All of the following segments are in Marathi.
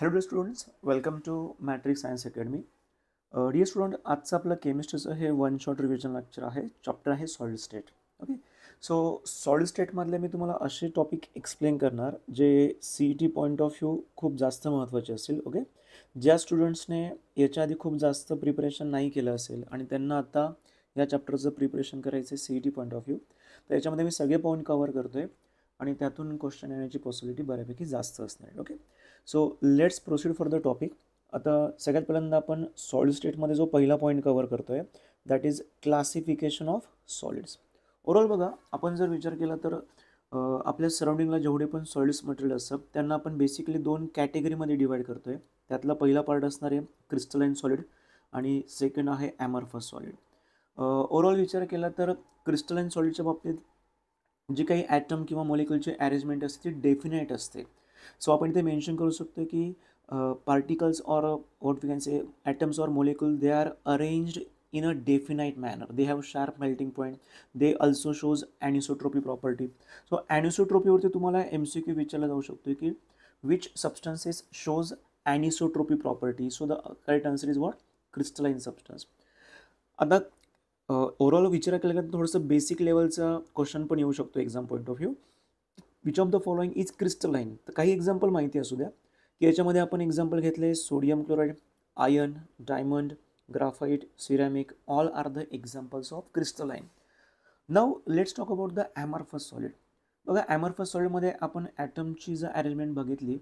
Hello dear students welcome to Matric Science Academy dear student आजचं आपलं केमिस्ट्रीचं हे वन शॉट रिव्हिजन लेक्चर आहे चॅप्टर आहे solid state okay so solid स्टेटमधले मी तुम्हाला असे टॉपिक एक्सप्लेन करणार जे C E T point of view खूप जास्त महत्त्वाचे असेल ओके ज्या स्टुडंट्सने याच्या आधी खूप जास्त प्रिपरेशन नाही केलं असेल आणि त्यांना आता या चॅप्टरचं प्रिपरेशन करायचं C E T point of view तर याच्यामध्ये मी सगळे पॉईंट कवर करतो आहे आणि त्यातून क्वेश्चन येण्याची पॉसिबिलिटी बऱ्यापैकी जास्त असणार आहे okay so let's proceed for the topic आता सगळ्यात पहिल्यांदा आपण सॉलिड स्टेटमध्ये जो पहिला पॉईंट कवर करतो आहे that is classification of solids overall बघा आपण जर विचार केला तर आपल्या सराउंडिंगला जेवढे पण सॉलिड्स मटेरियल असतात त्यांना आपण बेसिकली दोन कॅटेगरीमध्ये डिवाईड करतो आहे त्यातला पहिला पार्ट असणार आहे क्रिस्टलाईन सॉलिड आणि सेकंड आहे ॲमर्फस सॉलिड ओवरऑल विचार केला तर क्रिस्टलाईन सॉलिडच्या बाबतीत जे काही ॲटम किंवा मॉलिक्युलची अरेंजमेंट असते ती डेफिनेट असते सो आपण इथे मेन्शन करू शकतो की particles or what we can say atoms or molecule they are arranged in a definite manner they have sharp melting point they also shows anisotropy property so अॅनिसोट्रोपीवरती तुम्हाला एम सी क्यू विचारला जाऊ शकतो की which substances shows anisotropy property so the correct answer is what crystalline substance आता ओवरऑल विचार केला तर थोडंसं बेसिक लेवलचा क्वेश्चन पण येऊ शकतो exam point of view which of the following is crystalline तर काही एक्झाम्पल माहिती असू द्या की याच्यामध्ये आपण एक्झाम्पल घेतले sodium chloride ion diamond graphite ceramic all are the examples of crystalline now let's talk about the amorphous solid बघा ॲमॉर्फस सॉलिडमध्ये आपण ॲटमची जर अरेंजमेंट बघितली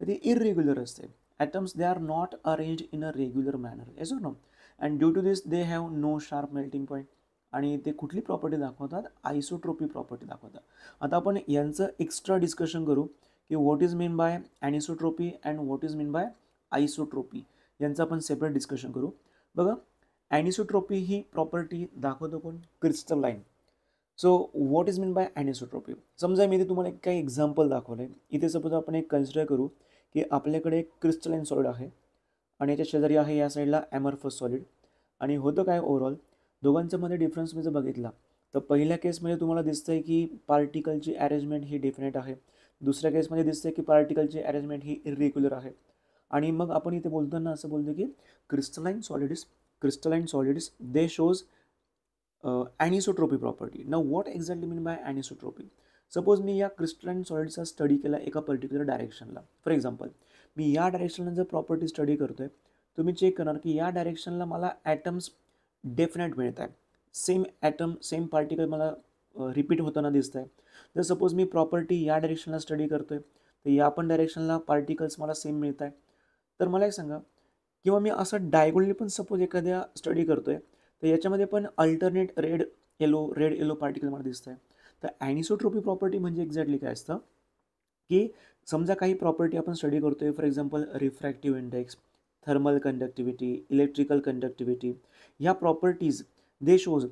तर ती इरेग्युलर असते atoms they are not arrange in a regular manner as or no and due to this they have no sharp melting point आणि ते कुठली प्रॉपर्टी दाखवतात आयसोट्रोपी प्रॉपर्टी दाखवतात आता आपण यांचं एक्स्ट्रा डिस्कशन करू की what is mean by anisotropy and what is mean by isotropy यांचं आपण सेपरेट डिस्कशन करू बघा ॲनिसोट्रोपी ही प्रॉपर्टी दाखवतो कोण crystalline so what is mean by anisotropy समजा मी इथे तुम्हाला एक काही एक्झाम्पल दाखवलं आहे इथे सपोज आपण एक कन्सिडर करू की आपल्याकडे एक क्रिस्टलाईन सॉलिड आहे आणि याच्या शेजारी आहे या साईडला ॲमरफस सॉलिड आणि होतं काय ओव्हरऑल मध्ये डिफरन्स मी जर बघितला तर पहिल्या केसमध्ये तुम्हाला दिसतं आहे की पार्टिकलची अरेंजमेंट ही डिफिनेट आहे दुसऱ्या केसमध्ये दिसतं आहे की पार्टिकलची अरेंजमेंट ही इरेग्युलर आहे आणि मग आपण इथे बोलताना असं बोलतो की crystalline solids crystalline solids they shows anisotropy property no what exactly mean by anisotropy suppose मी या क्रिस्टलाईन सॉलिडचा स्टडी केला एका पर्टिक्युलर डायरेक्शनला फॉर एक्झाम्पल मी या डायरेक्शनला जर प्रॉपर्टी स्टडी करतो तुम्ही चेक करणार की या डायरेक्शनला मला ॲटम्स डेफिनेट मिळत आहे सेम ॲटम सेम पार्टिकल मला रिपीट होताना दिसत आहे जर सपोज मी प्रॉपर्टी या डायरेक्शनला स्टडी करतो आहे तर या पण डायरेक्शनला पार्टिकल्स मला सेम मिळत आहे तर मला एक सांगा किंवा मी असं डायगोनली पण सपोज एखाद्या स्टडी करतो आहे तर याच्यामध्ये पण alternate red yellow red yellow particle मला दिसत आहे तर ॲनिसोट्रोपी प्रॉपर्टी म्हणजे एक्झॅक्टली काय असतं की समजा काही प्रॉपर्टी आपण स्टडी करतो आहे for example refractive index thermal conductivity electrical conductivity या properties they shows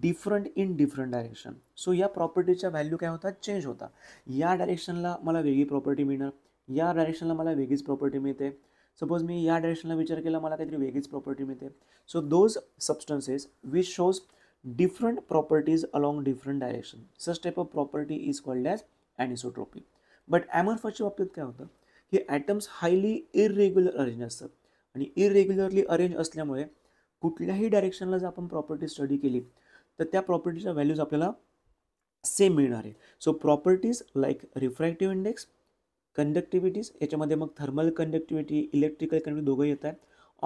different in different direction so या प्रॉपर्टीचा व्हॅल्यू काय होतात चेंज होता या डायरेक्शनला मला वेगळी प्रॉपर्टी मिळणार या डायरेक्शनला मला वेगळीच प्रॉपर्टी मिळते सपोज मी या डायरेक्शनला विचार केला मला काहीतरी वेगळीच प्रॉपर्टी मिळते so those substances which shows different properties along different direction such type of property is called as anisotropy but ॲमर्फाच्या बाबतीत काय होतं की ॲटम्स हायली इरेग्युलर अरेंज असतात आणि इरेग्युलरली अरेंज असल्यामुळे कुठल्याही डायरेक्शनला जर आपण प्रॉपर्टी स्टडी केली तर त्या प्रॉपर्टीच्या व्हॅल्यूज आपल्याला सेम मिळणार आहे so properties like refractive index conductivities याच्यामध्ये मग थर्मल कंडक्टिव्हिटी इलेक्ट्रिकल कंडक्टिव्हिटी दोघं येत आहेत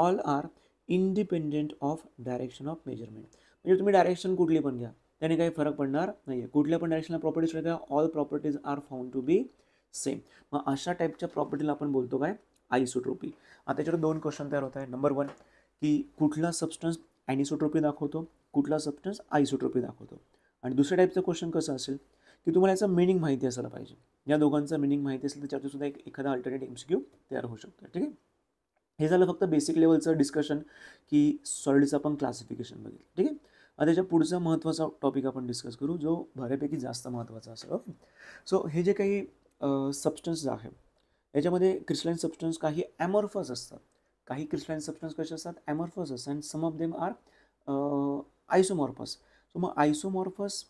all are independent of direction of measurement म्हणजे तुम्ही डायरेक्शन कुठली पण घ्या त्याने काही फरक पडणार नाही आहे कुठल्या पण डायरेक्शनला प्रॉपर्टीज घ्या all properties are found to be same मग अशा टाईपच्या प्रॉपर्टीला आपण बोलतो काय आयसोट्रोपी आता याच्यावर दोन क्वेश्चन तयार होत आहे नंबर वन की कुठला सबस्टन्स ॲनिसोट्रोपी दाखवतो कुठला सबस्टन्स आयसोट्रोपी दाखवतो आणि दुसऱ्या टाईपचं क्वेश्चन कसं असेल की तुम्हाला याचं मिनिंग माहिती असायला पाहिजे या दोघांचा मिनिंग माहिती असेल तर सुद्धा एक एखादा अल्टरनेट एम तयार होऊ शकतो ठीक आहे हे झालं फक्त बेसिक लेवलचं डिस्कशन की सॉलिडचं आपण क्लासिफिकेशन बघितलं ठीक आहे आता त्याच्या पुढचा महत्त्वाचा टॉपिक आपण डिस्कस करू जो बऱ्यापैकी जास्त महत्त्वाचा असेल ओके सो हो? हे जे काही सबस्टन्स आहे याच्यामध्ये क्रिस्टलाईन सबस्टन्स काही ॲमॉर्फस असतात काही क्रिस्टलाईन सबस्टन्स कसे असतात amorphous and some of them are isomorphous so मग आयसोमॉर्फस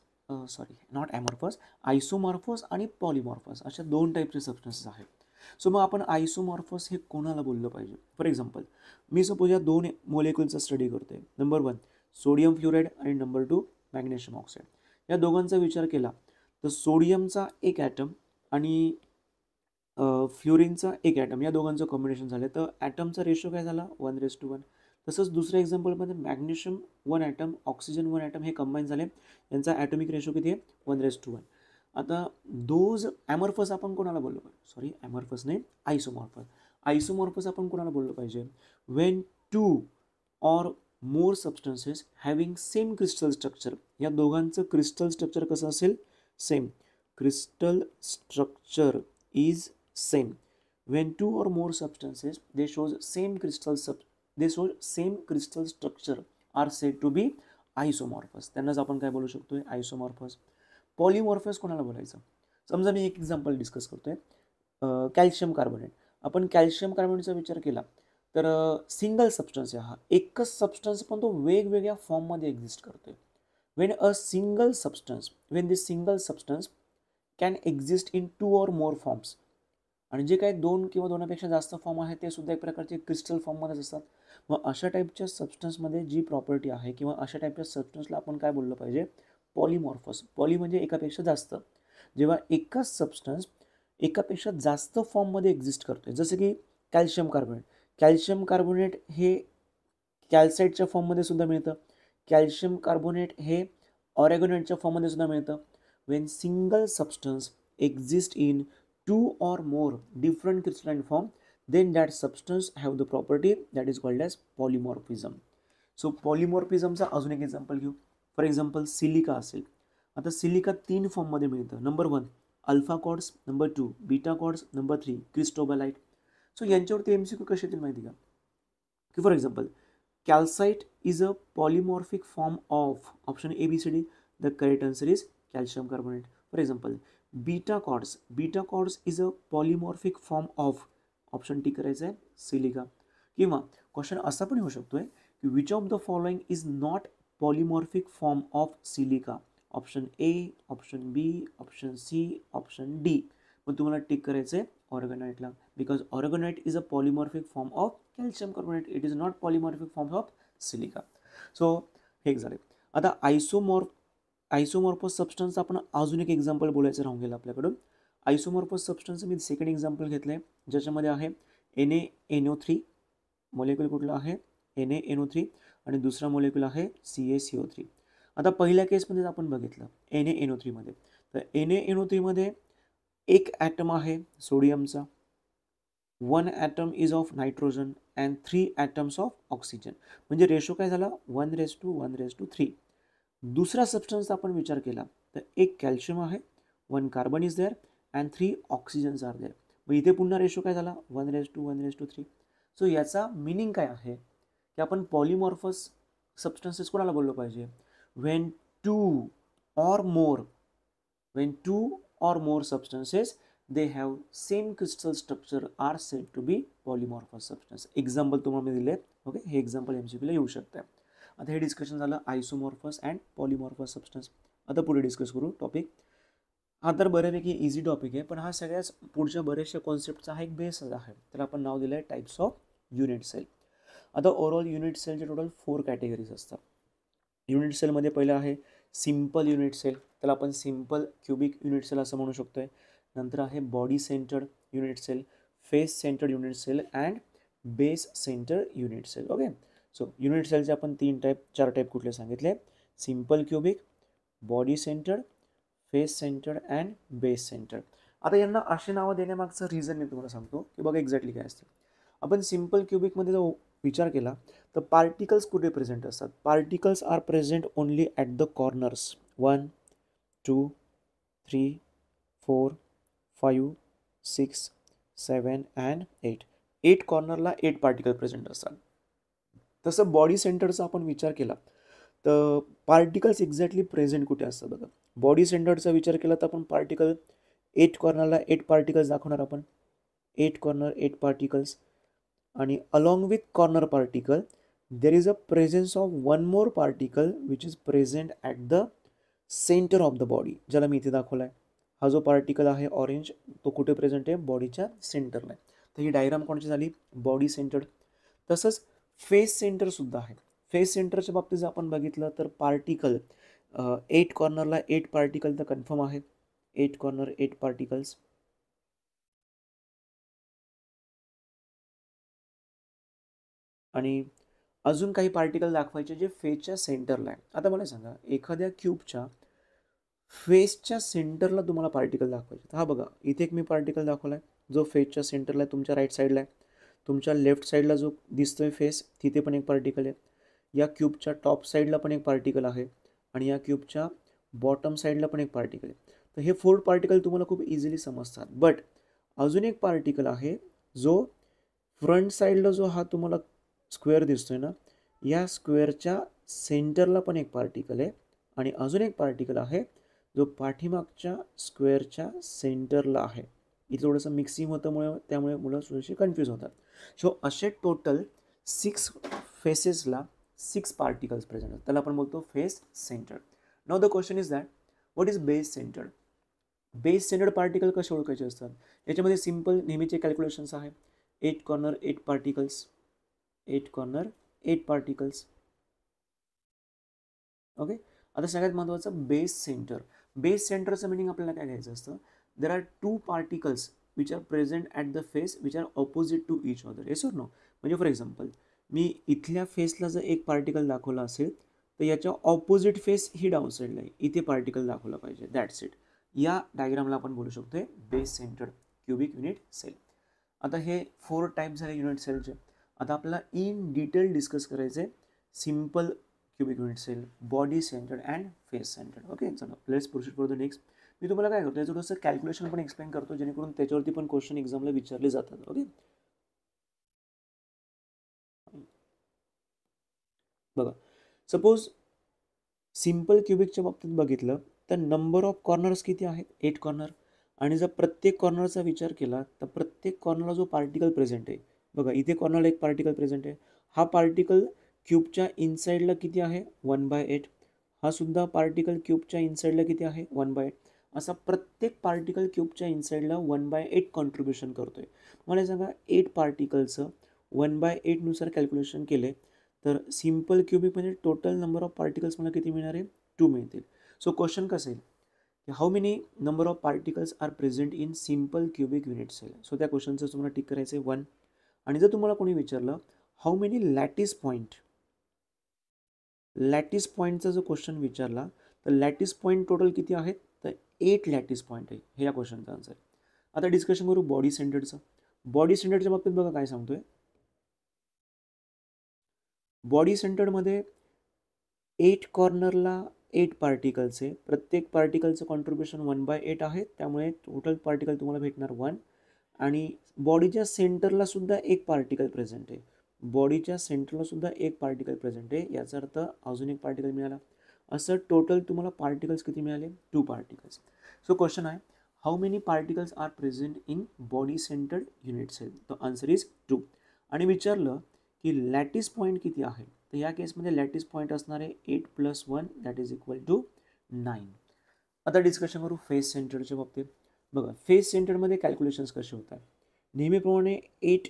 सॉरी नॉट ॲमॉर्फस आयसोमॉर्फस आणि पॉलिमॉर्फस अशा दोन टाईपचे सबस्टन्सेस आहेत सो मग आपण आयसोमॉर्फस हे कोणाला बोललं पाहिजे फॉर एक्झाम्पल मी सपोज या दोन मोलेक्युलचा स्टडी करतो आहे नंबर वन सोडियम फ्लोराईड आणि नंबर टू मॅग्नेशियम ऑक्साईड या दोघांचा विचार केला तर सोडियमचा एक ॲटम आणि फ्लोरिनचा एक ॲटम या दोघांचं कॉम्बिनेशन झालं तर ॲटमचा रेशो काय झाला वन रेस टू वन तसंच दुसऱ्या एक्झाम्पलमध्ये magnesium one atom oxygen one atom हे कंबाईन झाले यांचा ॲटॉमिक रेशो किती आहे वन रेस टू वन आता दोज ॲमर्फस आपण कोणाला बोललो पाहिजे सॉरी ॲमॉर्फस नाही आयसोमॉर्फस आयसोमॉर्फस आपण कोणाला बोललो पाहिजे when two or more substances having same crystal structure या दोघांचं क्रिस्टल स्ट्रक्चर कसं असेल same crystal structure is same when two or more substances they shows same crystal sub they show same crystal structure are said to be isomorphous त्यांनाच आपण काय बोलू शकतो आहे आयसोमॉर्फस पॉलिमॉर्फस कोणाला बोलायचं समजा मी एक एक्झाम्पल डिस्कस करतोय कॅल्शियम कार्बोनेट आपण कॅल्शियम कार्बोनेटचा विचार केला तर सिंगल सबस्टन्स आहे हा एकच सबस्टन्स पण तो वेगवेगळ्या फॉर्ममध्ये एक्झिस्ट करतो आहे when a single substance when this single substance can exist in two or more forms आणि जे काही दोन किंवा दोनापेक्षा जास्त फॉर्म आहेत ते सुद्धा एक प्रकारचे क्रिस्टल फॉर्ममध्येच असतात मग अशा टाईपच्या सबस्टन्समध्ये जी प्रॉपर्टी आहे किंवा अशा टाईपच्या सबस्टन्सला आपण काय बोललं पाहिजे पॉलिमॉर्फस पॉली म्हणजे एकापेक्षा जास्त जेव्हा एकाच सबस्टन्स एकापेक्षा जास्त फॉर्ममध्ये एक्झिस्ट करतो आहे जसं की कॅल्शियम कार्बोनेट कॅल्शियम कार्बोनेट हे कॅल्साईटच्या फॉर्ममध्ये सुद्धा मिळतं कॅल्शियम कार्बोनेट हे ऑरेगोनेटच्या फॉर्ममध्ये सुद्धा मिळतं when single substance exist in two or more different crystalline form then that substance have the property that is called as polymorphism so पॉलिमॉर्फिझमचा अजून एक एक्झाम्पल घेऊ फॉर एक्झाम्पल सिलिका असेल आता सिलिका तीन फॉर्ममध्ये मिळतं number one alpha quartz number two beta quartz number three cristobalite so यांच्यावरती एम सी क्यू कसे येतील माहिती का की for example calcite is a polymorphic form of option A B C D the correct answer is calcium carbonate for example beta quartz beta quartz is a polymorphic form of option टी करायचं आहे सिलिका किंवा क्वेश्चन असा पण होऊ शकतो आहे की which of the following is not polymorphic form of silica option A option B option C option D मग तुम्हाला टिक करायचं आहे ऑर्गनाईटला because aragonite is a polymorphic form of calcium carbonate it is not polymorphic form of silica so हे झाले आता आयसोमॉर्फ आयसोमॉर्फस सबस्टन्स आपण अजून एक एक्झाम्पल बोलायचं राहून गेलं आपल्याकडून आयसोमॉर्फस सबस्टन्स मी सेकंड एक्झाम्पल घेतलं आहे ज्याच्यामध्ये आहे N A N O three molecule कुठलं आहे N A N O three आणि दुसरा मोलेक्युल आहे C A C O three आता पहिल्या केसमध्ये आपण बघितलं एन ए एन ओ थ्रीमध्ये तर एन ए एन ओ थ्रीमध्ये एक ॲटम आहे सोडियमचा one atom is of nitrogen and three atoms of oxygen म्हणजे रेशो काय झाला one is to one is to three दुसरा सबस्टन्स आपण विचार केला तर एक कॅल्शियम आहे one carbon is there and three oxygens are there मग इथे पुन्हा रेशो काय झाला one is to one is to three so याचा मिनिंग काय आहे की आपण पॉलिमॉर्फस सबस्टन्सेस कोणाला बोललो पाहिजे when two or more when two or more substances they have same crystal structure are said to be polymorphous substance example तुम्हाला मी दिले ओके हे एक्झाम्पल एम सी पीला येऊ शकतं आता हे डिस्कशन झालं आयसोमॉर्फस अँड पॉलिमॉर्फस सबस्टन्स आता पुढे डिस्कस करू टॉपिक हा तर बऱ्यापैकी इझी टॉपिक आहे पण हा सगळ्याच पुढच्या बऱ्याचशा कॉन्सेप्टचा हा एक बेस आहे त्याला आपण नाव दिलं आहे टाईप्स ऑफ युनिट सेल आता ओवरऑल युनिट सेलचे टोटल फोर कॅटेगरीज असतात युनिट सेलमध्ये पहिलं आहे सिम्पल युनिट सेल त्याला आपण सिम्पल क्युबिक युनिट सेल असं म्हणू शकतो आहे नंतर आहे body centred unit cell face centred unit cell and base centre unit cell okay so unit सेलचे आपण तीन टाईप चार टाईप कुठले सांगितले simple cubic body centre face centre and base centre आता यांना असे नावं देण्यामागचं रिझन मी तुम्हाला सांगतो की बघा एक्झॅक्टली काय असते आपण सिम्पल क्युबिकमध्ये जर विचार केला तर पार्टिकल्स कुठे प्रेझेंट असतात particles are present only at the corners one two three four five six seven and eight eight कॉर्नरला एट पार्टिकल प्रेझेंट असतात तसं बॉडी सेंटरचा आपण विचार केला तर पार्टिकल्स एक्झॅक्टली प्रेझेंट कुठे असतात बघा बॉडी सेंटरचा विचार केला तर आपण पार्टिकल एट कॉर्नरला एट पार्टिकल्स दाखवणार आपण एट कॉर्नर एट पार्टिकल्स आणि along with corner particle there is a presence of one more particle which is present at the centre of the body ज्याला मी इथे दाखवला आहे हा जो पार्टिकल आहे ऑरेंज तो कुठे प्रेझेंट आहे बॉडीच्या सेंटरला आहे तर ही डायग्राम कोणाची झाली बॉडी सेंटर्ड तसंच फेस सेंटरसुद्धा आहे फेस सेंटरच्या बाबतीत जर आपण बघितलं तर पार्टिकल एट कॉर्नरला एट पार्टिकल तर कन्फर्म आहे एट कॉर्नर एट पार्टिकल्स आणि अजून काही पार्टिकल दाखवायचे जे फेसच्या सेंटरला आहे आता मला सांगा एखाद्या क्यूबच्या फेसच्या सेंटरला तुम्हाला पार्टिकल दाखवायचे हा बघा इथे एक मी पार्टिकल दाखवला आहे जो फेसच्या सेंटरला आहे तुमच्या राईट साईडला आहे तुमच्या लेफ्ट साईडला जो दिसतो आहे फेस तिथे पण एक पार्टिकल आहे या क्यूबच्या टॉप साईडला पण एक पार्टिकल आहे आणि या क्यूबच्या बॉटम साईडला पण एक पार्टिकल आहे तर हे फोर पार्टिकल तुम्हाला खूप इझिली समजतात बट अजून एक पार्टिकल आहे जो फ्रंट साईडला जो हा तुम्हाला स्क्वेअर आहे ना या स्क्वेअरच्या सेंटरला पण एक पार्टिकल आहे आणि अजून एक पार्टिकल आहे जो पाठीमागच्या स्क्वेअरच्या सेंटरला आहे इथं थोडंसं मिक्सिंग होतंमुळे त्यामुळे मुलं थोडेसे कन्फ्यूज होतात सो असे टोटल सिक्स फेसेसला सिक्स पार्टिकल्स प्रेझेंट त्याला आपण बोलतो face centre no the question is that what is base centre base standard particle कसे ओळखायचे असतात याच्यामध्ये सिंपल नेहमीचे कॅल्क्युलेशन्स आहे eight corner eight particles eight corner eight particles okay आता सगळ्यात महत्त्वाचं बेस सेंटर बेस सेंटरचं मिनिंग आपल्याला काय घ्यायचं असतं there are two particles which are present at the face which are opposite to each other yes or no म्हणजे फॉर एक्झाम्पल मी इथल्या फेसला जर एक पार्टिकल दाखवला असेल तर याच्या ऑपोजिट फेस ही डाऊन साईडला आहे इथे पार्टिकल दाखवला पाहिजे दॅट्स इट या डायग्रामला आपण बोलू शकतो आहे base centred cubic unit cell आता हे फोर टाईप झाले युनिट सेलचे आता आपल्याला इन डिटेल डिस्कस करायचे simple cubic unit cell body centred and face centred okay चला प्लेस पुरुष फॉर द नेक्स्ट मी तुम्हाला काय करतो याचं थोडंसं कॅल्क्युलेशन पण एक्सप्लेन करतो जेणेकरून त्याच्यावरती पण क्वेश्चन एक्झामला विचारले जातात ओके बघा सपोज सिम्पल क्युबिकच्या बाबतीत बघितलं तर नंबर ऑफ कॉर्नर्स किती आहेत एट कॉर्नर आणि जर प्रत्येक कॉर्नरचा विचार केला तर प्रत्येक कॉर्नरला जो पार्टिकल प्रेझेंट आहे बघा इथे कॉर्नरला एक पार्टिकल प्रेझेंट आहे हा पार्टिकल क्यूबच्या इनसाईडला किती आहे वन बाय एट हा सुद्धा पार्टिकल क्यूबच्या इनसाईडला किती आहे वन बाय एट असा प्रत्येक पार्टिकल क्यूबच्या इनसाईडला वन बाय एट कॉन्ट्रीब्युशन करतो आहे मला सांगा एट पार्टिकलचं वन बाय एटनुसार कॅल्क्युलेशन केले तर सिम्पल क्युबिक म्हणजे टोटल नंबर ऑफ पार्टिकल्स मला किती मिळणार आहे टू मिळतील सो क्वेश्चन कसं येईल की how many number of particles are present in simple cubic unit cell so त्या क्वेश्चनचं तुम्हाला टिक करायचं आहे वन आणि जर तुम्हाला कोणी विचारलं how many lattice point lattice पॉईंटचा जो क्वेश्चन विचारला तर लॅटिस पॉईंट टोटल किती आहेत एट लॅटिस पॉईंट आहे हे या क्वेश्चनचा आन्सर आता डिस्कशन करू बॉडी सेंटरचं बॉडी सेंटरच्या बाबतीत बघा काय सांगतोय बॉडी सेंटरमध्ये एट कॉर्नरला एट आहे प्रत्येक पार्टिकलचं कॉन्ट्रीब्युशन वन बाय एट आहे त्यामुळे टोटल पार्टिकल तुम्हाला भेटणार वन आणि बॉडीच्या सेंटरला सुद्धा एक पार्टिकल प्रेझेंट आहे बॉडीच्या सेंटरला सुद्धा एक पार्टिकल प्रेझेंट आहे याचा अर्थ अजून एक पार्टिकल मिळाला असं टोटल तुम्हाला पार्टिकल्स किती मिळाले टू पार्टिकल्स सो क्वेश्चन आहे how many particles are present in body centred unit cell तर आन्सर इज टू आणि विचारलं की लॅटिस पॉईंट किती आहे तर या केसमध्ये लॅटिस पॉईंट असणारे eight plus one that is equal to nine आता डिस्कशन करू फेस सेंटरच्या बाबतीत बघा फेस सेंटरमध्ये कॅल्क्युलेशन्स कसे होतात नेहमीप्रमाणे एट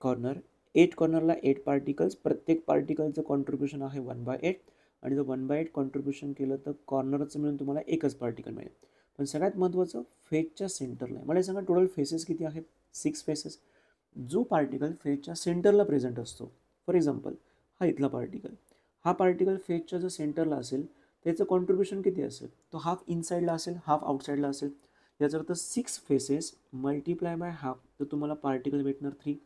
कॉर्नर एट कॉर्नरला एट पार्टिकल्स प्रत्येक पार्टिकलचं कॉन्ट्रीब्युशन आहे वन बाय एट आणि जर वन बाय एट कॉन्ट्रीब्युशन केलं तर कॉर्नरचं मिळून तुम्हाला एकच पार्टिकल मिळेल पण सगळ्यात महत्त्वाचं फेजच्या सेंटरला आहे मला सांगा टोटल फेसेस किती आहेत सिक्स फेसेस जो पार्टिकल फेजच्या सेंटरला प्रेझेंट असतो फॉर एक्झाम्पल हा इथला पार्टिकल हा पार्टिकल फेजच्या जर सेंटरला असेल त्याचं कॉन्ट्रीब्युशन किती असेल तो हाफ इनसाईडला असेल हाफ आउटसाईडला असेल याचा अर्थ six faces multiply by half तर तुम्हाला पार्टिकल भेटणार थ्री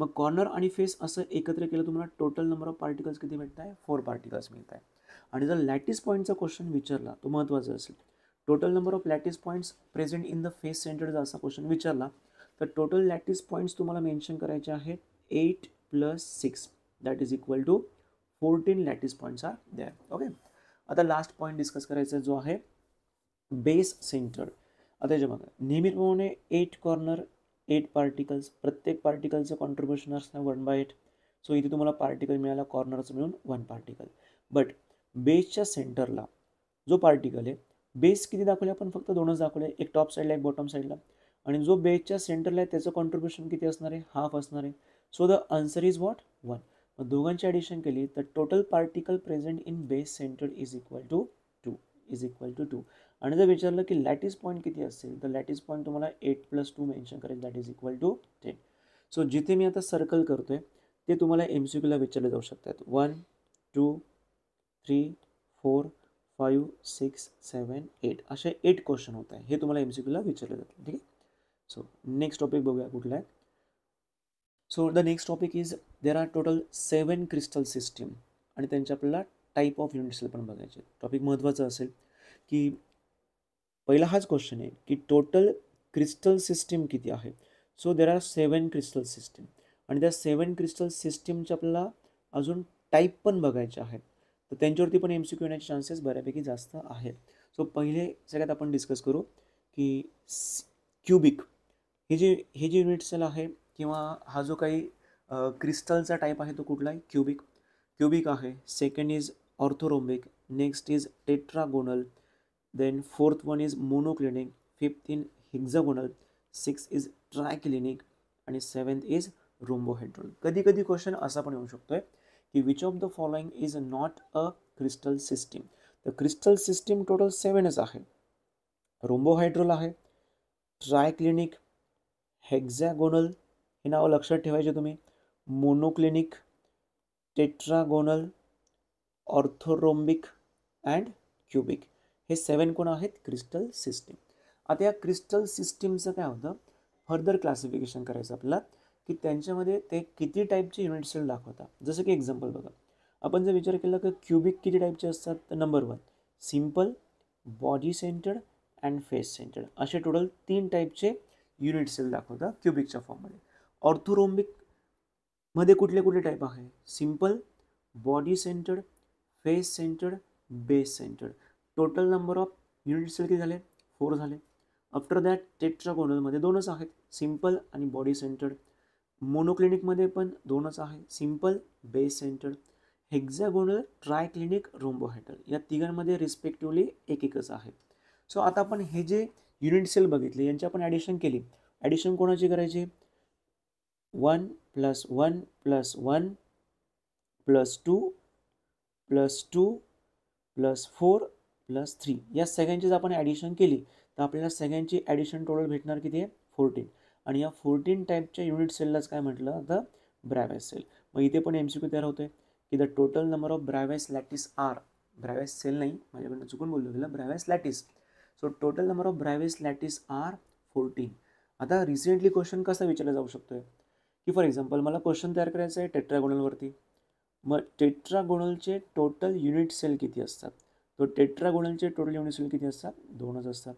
मग कॉर्नर आणि फेस असं एकत्र केलं तुम्हाला टोटल नंबर ऑफ पार्टिकल्स किती मिळत आहे फोर पार्टिकल्स मिळत आहे आणि जर लॅटिस पॉईंटचा क्वेश्चन विचारला तो महत्त्वाचा असेल total number of lattice points present in the face centre जर असा क्वेश्चन विचारला तर टोटल लॅटिस पॉईंट्स तुम्हाला मेन्शन करायचे आहेत eight plus six that is equal to fourteen lattice points are there okay आता लास्ट पॉईंट डिस्कस करायचा जो आहे बेस सेंटर आता याच्या बघा नेहमीप्रमाणे एट कॉर्नर एट पार्टिकल्स प्रत्येक पार्टिकलचं कॉन्ट्रीब्युशन असणार वन बाय एट सो इथे तुम्हाला पार्टिकल मिळाला कॉर्नरचं मिळून वन पार्टिकल बट बेसच्या सेंटरला जो पार्टिकल आहे बेस किती दाखवले आपण फक्त दोनच दाखवले एक टॉप साईडला एक बॉटम साईडला आणि जो बेसच्या सेंटरला आहे त्याचं कॉन्ट्रीब्युशन किती असणार आहे हाफ असणार आहे so the answer is what one मग दोघांची ॲडिशन केली तर total particle present in base centre is equal to two is equal to two आणि जर विचारलं की लॅटिस पॉईंट किती असेल तर लॅटिस पॉईंट तुम्हाला एट प्लस टू मेन्शन करेल that is equal to ten so जिथे मी आता सर्कल करतो आहे ते तुम्हाला एम सी क्यूला विचारले जाऊ शकतात one two three four five six seven eight असे एट क्वेश्चन होत आहे हे तुम्हाला एम सी क्यूला विचारले जाते ठीक आहे सो नेक्स्ट टॉपिक बघूया कुठला आहे so the next topic is there are total seven crystal system आणि त्यांच्या आपल्याला टाईप ऑफ युनिट पण बघायचे टॉपिक महत्त्वाचा असेल की पहिला हाच क्वेश्चन आहे की टोटल क्रिस्टल सिस्टीम किती आहे so there are seven crystal system आणि त्या सेवन क्रिस्टल सिस्टीमचे आपल्याला अजून टाईप पण बघायचे आहेत तर त्यांच्यावरती पण एम सी क्यू येण्याचे चान्सेस बऱ्यापैकी जास्त आहेत सो पहिले सगळ्यात आपण डिस्कस करू की क्युबिक हे जे हे जे युनिट सेल आहे किंवा हा जो काही क्रिस्टलचा टाईप आहे तो कुठला आहे क्युबिक क्युबिक आहे second is orthorhombic next is tetragonal then fourth one is monoclinic fifth in hexagonal six is triclinic आणि सेवन्थ इज रोम्बोहायड्रोल कधी कधी क्वेश्चन असा पण येऊ शकतो आहे की which of the following is not a crystal system तर क्रिस्टल सिस्टीम टोटल सेवनच आहे रोम्बोहायड्रोल आहे ट्रायक्लिनिक हेक्झॅगोनल हे नावं लक्षात ठेवायचे तुम्ही monoclinic tetragonal orthorhombic and cubic हे सेवन कोण आहेत क्रिस्टल सिस्टीम आता या क्रिस्टल सिस्टीमचं काय होतं फर्दर क्लासिफिकेशन करायचं आपल्याला की त्यांच्यामध्ये ते किती टाईपचे युनिट सेल दाखवतात जसं की एक्झाम्पल बघा आपण जर विचार केला की क्युबिक किती टाईपचे असतात तर number one simple body centred and face centred असे टोटल तीन टाईपचे युनिट सेल दाखवतात क्युबिकच्या फॉर्ममध्ये ऑर्थोरोम्बिकमध्ये कुठले कुठले टाईप आहे simple body centred face centred base centred total number of cell किती झाले फोर झाले आफ्टर दॅट टेट्रागोनलमध्ये दोनच आहेत सिम्पल आणि बॉडी सेंटर्ड मोनोक्लिनिकमध्ये पण दोनच आहे simple base centred hexagonal triclinic rhombohedral या तिघांमध्ये रिस्पेक्टिवली एक एकच आहे सो आता आपण हे जे युनिट सेल बघितले यांची आपण ॲडिशन केली ॲडिशन कोणाची करायची one plus one plus one plus two plus two plus four plus three या सगळ्यांची जर आपण ॲडिशन केली तर आपल्याला सगळ्यांची ॲडिशन टोटल भेटणार किती आहे फोर्टीन आणि या फोर्टीन टाईपच्या युनिट सेललाच काय म्हटलं द ब्रॅव्हॅस सेल मग इथे पण एम सी क्यू तयार होते की the total number of Bravais lattice are Bravais cell नाही माझ्याकडनं चुकून बोललो गेलं Bravais lattice so total number of Bravais lattice are fourteen आता रिसेंटली क्वेश्चन कसा विचारला जाऊ शकतो की फॉर एक्झाम्पल मला क्वेश्चन तयार करायचं आहे टेट्रागोनलवरती मग टेट्रागोनलचे टोटल युनिट सेल किती असतात तो टेट्रागोनलचे टोटल युनिट सेल किती असतात दोनच असतात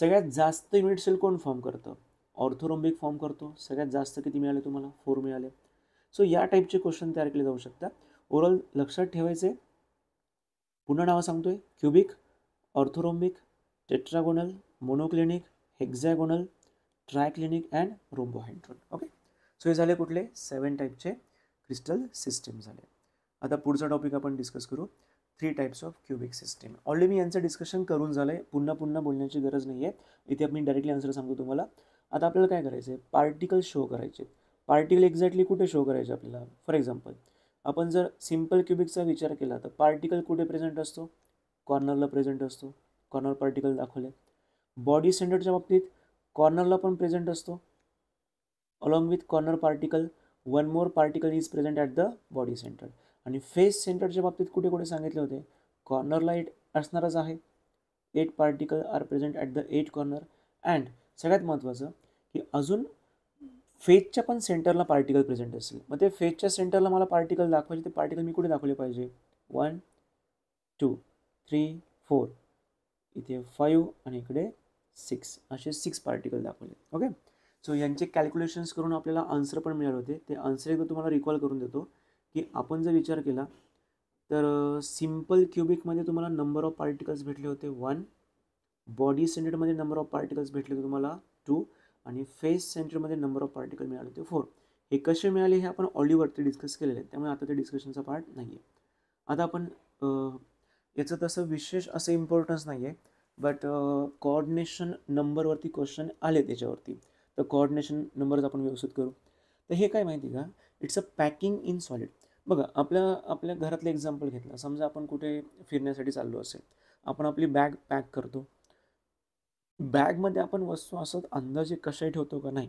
सगळ्यात जास्त युनिट सेल कोण फॉर्म करतं ऑर्थोरोम्बिक फॉर्म करतो सगळ्यात जास्त किती मिळाले तुम्हाला फोर मिळाले सो या टाईपचे क्वेश्चन तयार केले जाऊ शकतात ओव्हरऑल लक्षात ठेवायचे पुन्हा नावं सांगतो आहे cubic orthorhombic tetragonal monoclinic hexagonal triclinic and rhombohedron okay so हे झाले कुठले सेवन टाईपचे क्रिस्टल सिस्टम झाले आता पुढचा टॉपिक आपण डिस्कस करू three types of cubic system already मी यांचं डिस्कशन करून झालं आहे पुन्हा पुन्हा बोलण्याची गरज नाही आहे इथे मी डायरेक्टली आन्सर सांगतो तुम्हाला आता आपल्याला काय करायचं आहे पार्टिकल शो करायचे पार्टिकल एक्झॅक्टली कुठे शो करायचे आपल्याला फॉर एक्झाम्पल आपण जर सिम्पल क्युबिकचा विचार केला तर पार्टिकल कुठे प्रेझेंट असतो कॉर्नरला प्रेझेंट असतो कॉर्नर पार्टिकल दाखवले बॉडी सेंटरच्या बाबतीत कॉर्नरला पण प्रेझेंट असतो along with corner particle one more particle is present at the body centre आणि फेस सेंटरच्या बाबतीत कुठे कुठे सांगितले होते कॉर्नरला एट असणारच आहे eight particle are present at the eight corner and सगळ्यात महत्त्वाचं की अजून फेजच्या पण सेंटरला पार्टिकल प्रेझेंट असेल मग ते फेजच्या सेंटरला मला पार्टिकल दाखवायचे ते पार्टिकल मी कुठे दाखवले पाहिजे वन टू थ्री फोर इथे फाईव्ह आणि इकडे सिक्स असे सिक्स पार्टिकल दाखवले ओके सो यांचे कॅल्क्युलेशन्स करून आपल्याला आन्सर पण मिळाले होते ते आन्सर एकदा तुम्हाला रिकॉल करून देतो की आपण जर विचार केला तर सिम्पल क्युबिकमध्ये तुम्हाला नंबर ऑफ पार्टिकल्स भेटले होते वन बॉडी सेंटरमध्ये नंबर ऑफ पार्टिकल्स भेटले होते तुम्हाला टू आणि फेस सेंटरमध्ये नंबर ऑफ पार्टिकल मिळाले होते फोर हे कसे मिळाले हे आपण ऑलिवरती डिस्कस केलेले आहे त्यामुळे आता ते डिस्कशनचा पार्ट नाही आहे आता आपण याचं तसं विशेष असं इम्पॉर्टन्स नाही आहे बट कॉर्डिनेशन नंबरवरती क्वेश्चन आले त्याच्यावरती तर कॉर्डिनेशन नंबरच आपण व्यवस्थित करू तर हे काय माहिती का it's a packing in solid बघा आपल्या आपल्या घरातलं एक्झाम्पल घेतलं समजा आपण कुठे फिरण्यासाठी चाललो असेल आपण आपली बॅग पॅक करतो बॅगमध्ये आपण वस्तू असत अंदाजे कशाही ठेवतो का नाही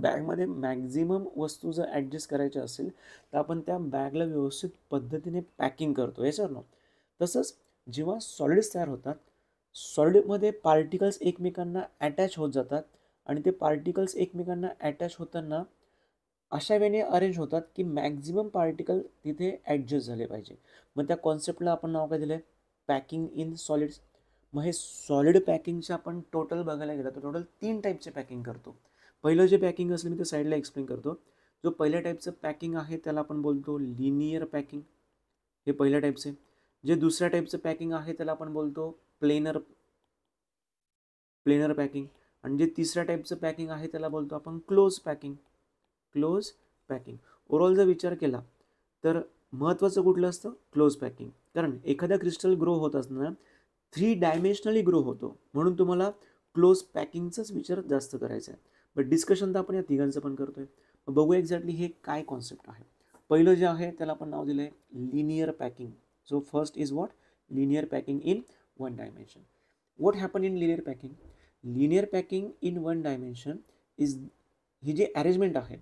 बॅगमध्ये मॅक्झिमम वस्तू जर ॲडजस्ट करायच्या असेल तर आपण त्या बॅगला व्यवस्थित पद्धतीने पॅकिंग करतो सर नो तसंच जेव्हा सॉलिड्स तयार होतात सॉलिडमध्ये पार्टिकल्स एकमेकांना अटॅच होत जातात आणि ते पार्टिकल्स एकमेकांना अटॅच होताना अशा वेळेने अरेंज होतात की मॅक्झिमम पार्टिकल तिथे ॲडजस्ट झाले पाहिजे मग त्या कॉन्सेप्टला आपण नाव काय दिलं आहे पॅकिंग इन सॉलिड्स मग हे सॉलिड पॅकिंगचे आपण टोटल बघायला गेलं तर टोटल तीन टाईपचे पॅकिंग करतो पहिलं जे पॅकिंग असेल मी ते साईडला एक्सप्लेन करतो जो पहिल्या टाईपचं पॅकिंग आहे त्याला आपण बोलतो लिनियर पॅकिंग हे पहिल्या टाईपचे जे दुसऱ्या टाईपचं पॅकिंग आहे त्याला आपण बोलतो प्लेनर प्लेनर पॅकिंग आणि जे तिसऱ्या टाईपचं पॅकिंग आहे त्याला बोलतो आपण close packing close packing overall जर विचार केला तर महत्त्वाचं कुठलं असतं क्लोज पॅकिंग कारण एखादा क्रिस्टल ग्रो होत असताना थ्री डायमेन्शनली ग्रो होतो म्हणून तुम्हाला क्लोज पॅकिंगचाच विचार जास्त करायचा आहे बट डिस्कशन तर आपण या तिघांचं पण करतो आहे बघू एक्झॅक्टली हे काय कॉन्सेप्ट आहे पहिलं जे आहे त्याला आपण नाव दिलं आहे linear packing so first is what linear packing in one dimension what happen in linear packing linear packing in one dimension is ही जी अरेंजमेंट आहे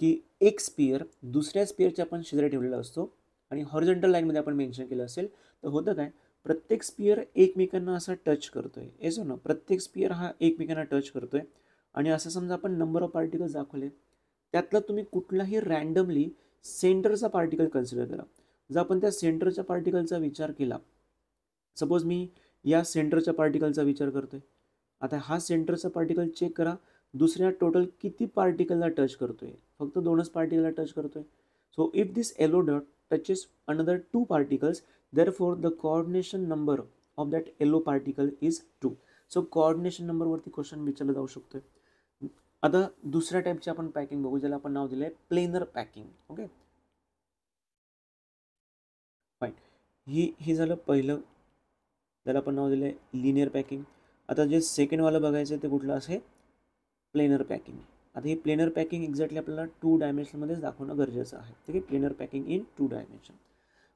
की एक स्पियर दुसऱ्या स्पियरच्या आपण शेजारी ठेवलेला असतो आणि हॉरिझेंटल लाईनमध्ये आपण मेन्शन केलं असेल तर होतं काय प्रत्येक स्पियर एकमेकांना असा टच करतो आहे एज ना प्रत्येक स्पियर हा एकमेकांना टच करतो आहे आणि असं समजा आपण नंबर ऑफ पार्टिकल्स दाखवले त्यातला तुम्ही कुठलाही रँडमली सेंटरचा पार्टिकल कन्सिडर करा जर आपण त्या सेंटरच्या पार्टिकलचा विचार केला सपोज मी या सेंटरच्या पार्टिकलचा विचार करतो आहे आता हा सेंटरचा पार्टिकल चेक करा दुसऱ्या टोटल किती पार्टिकलला टच करतो आहे फक्त दोनच पार्टिकलला टच करतो आहे so if this yellow dot touches another two particles therefore the coordination number of that yellow particle is two so coordination नंबरवरती क्वेश्चन विचारला जाऊ शकतो आहे आता दुसऱ्या टाईपची आपण पॅकिंग बघू ज्याला आपण नाव दिलं आहे प्लेनर पॅकिंग ओके फाईन ही हे झालं पहिलं ज्याला आपण नाव दिलं आहे लिनियर पॅकिंग आता जे सेकंडवालं बघायचं आहे ते कुठलं असे प्लेनर पॅकिंग आता हे प्लेनर पॅकिंग एक्झॅक्टली आपल्याला टू डायमेन्शनमध्येच दाखवणं गरजेचं आहे ठीक आहे planar packing in two dimension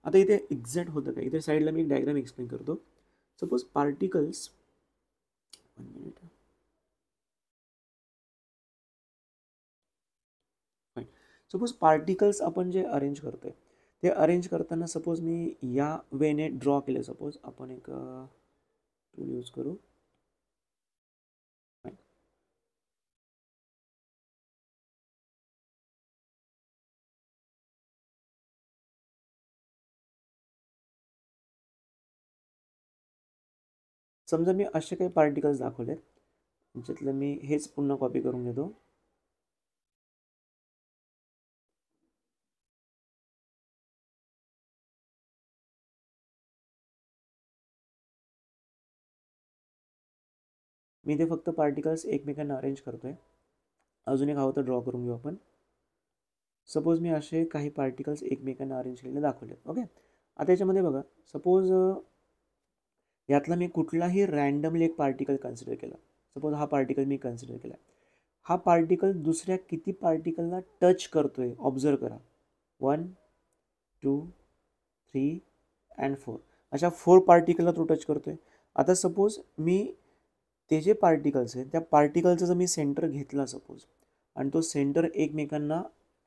आता इथे एक्झॅक्ट होतं काय इथे साईडला मी एक डायग्राम एक्सप्लेन करतो suppose particles one minute suppose particles आपण जे अरेंज करतो आहे ते अरेंज करताना सपोज मी या वेने ड्रॉ केले सपोज आपण एक टूल यूज करू समजा मी असे काही पार्टिकल्स दाखवलेत ज्यातलं मी हेच पुन्हा कॉपी करून घेतो मी ते फक्त पार्टिकल्स एकमेकांना अरेंज करतो आहे अजून एक हवं तर ड्रॉ करून घेऊ आपण सपोज मी असे काही पार्टिकल्स एकमेकांना अरेंज केलेले दाखवले ओके आता याच्यामध्ये बघा सपोज यातला मी कुठलाही रँडमली एक पार्टिकल कन्सिडर केला सपोज हा पार्टिकल मी कन्सिडर केला हा पार्टिकल दुसऱ्या किती पार्टिकलला टच करतो आहे ऑब्झर्व करा one two three and four अशा फोर पार्टिकलला तो टच करतो आहे आता सपोज मी ते जे पार्टिकल्स आहेत त्या पार्टिकलचं जर मी सेंटर घेतला सपोज आणि तो सेंटर एकमेकांना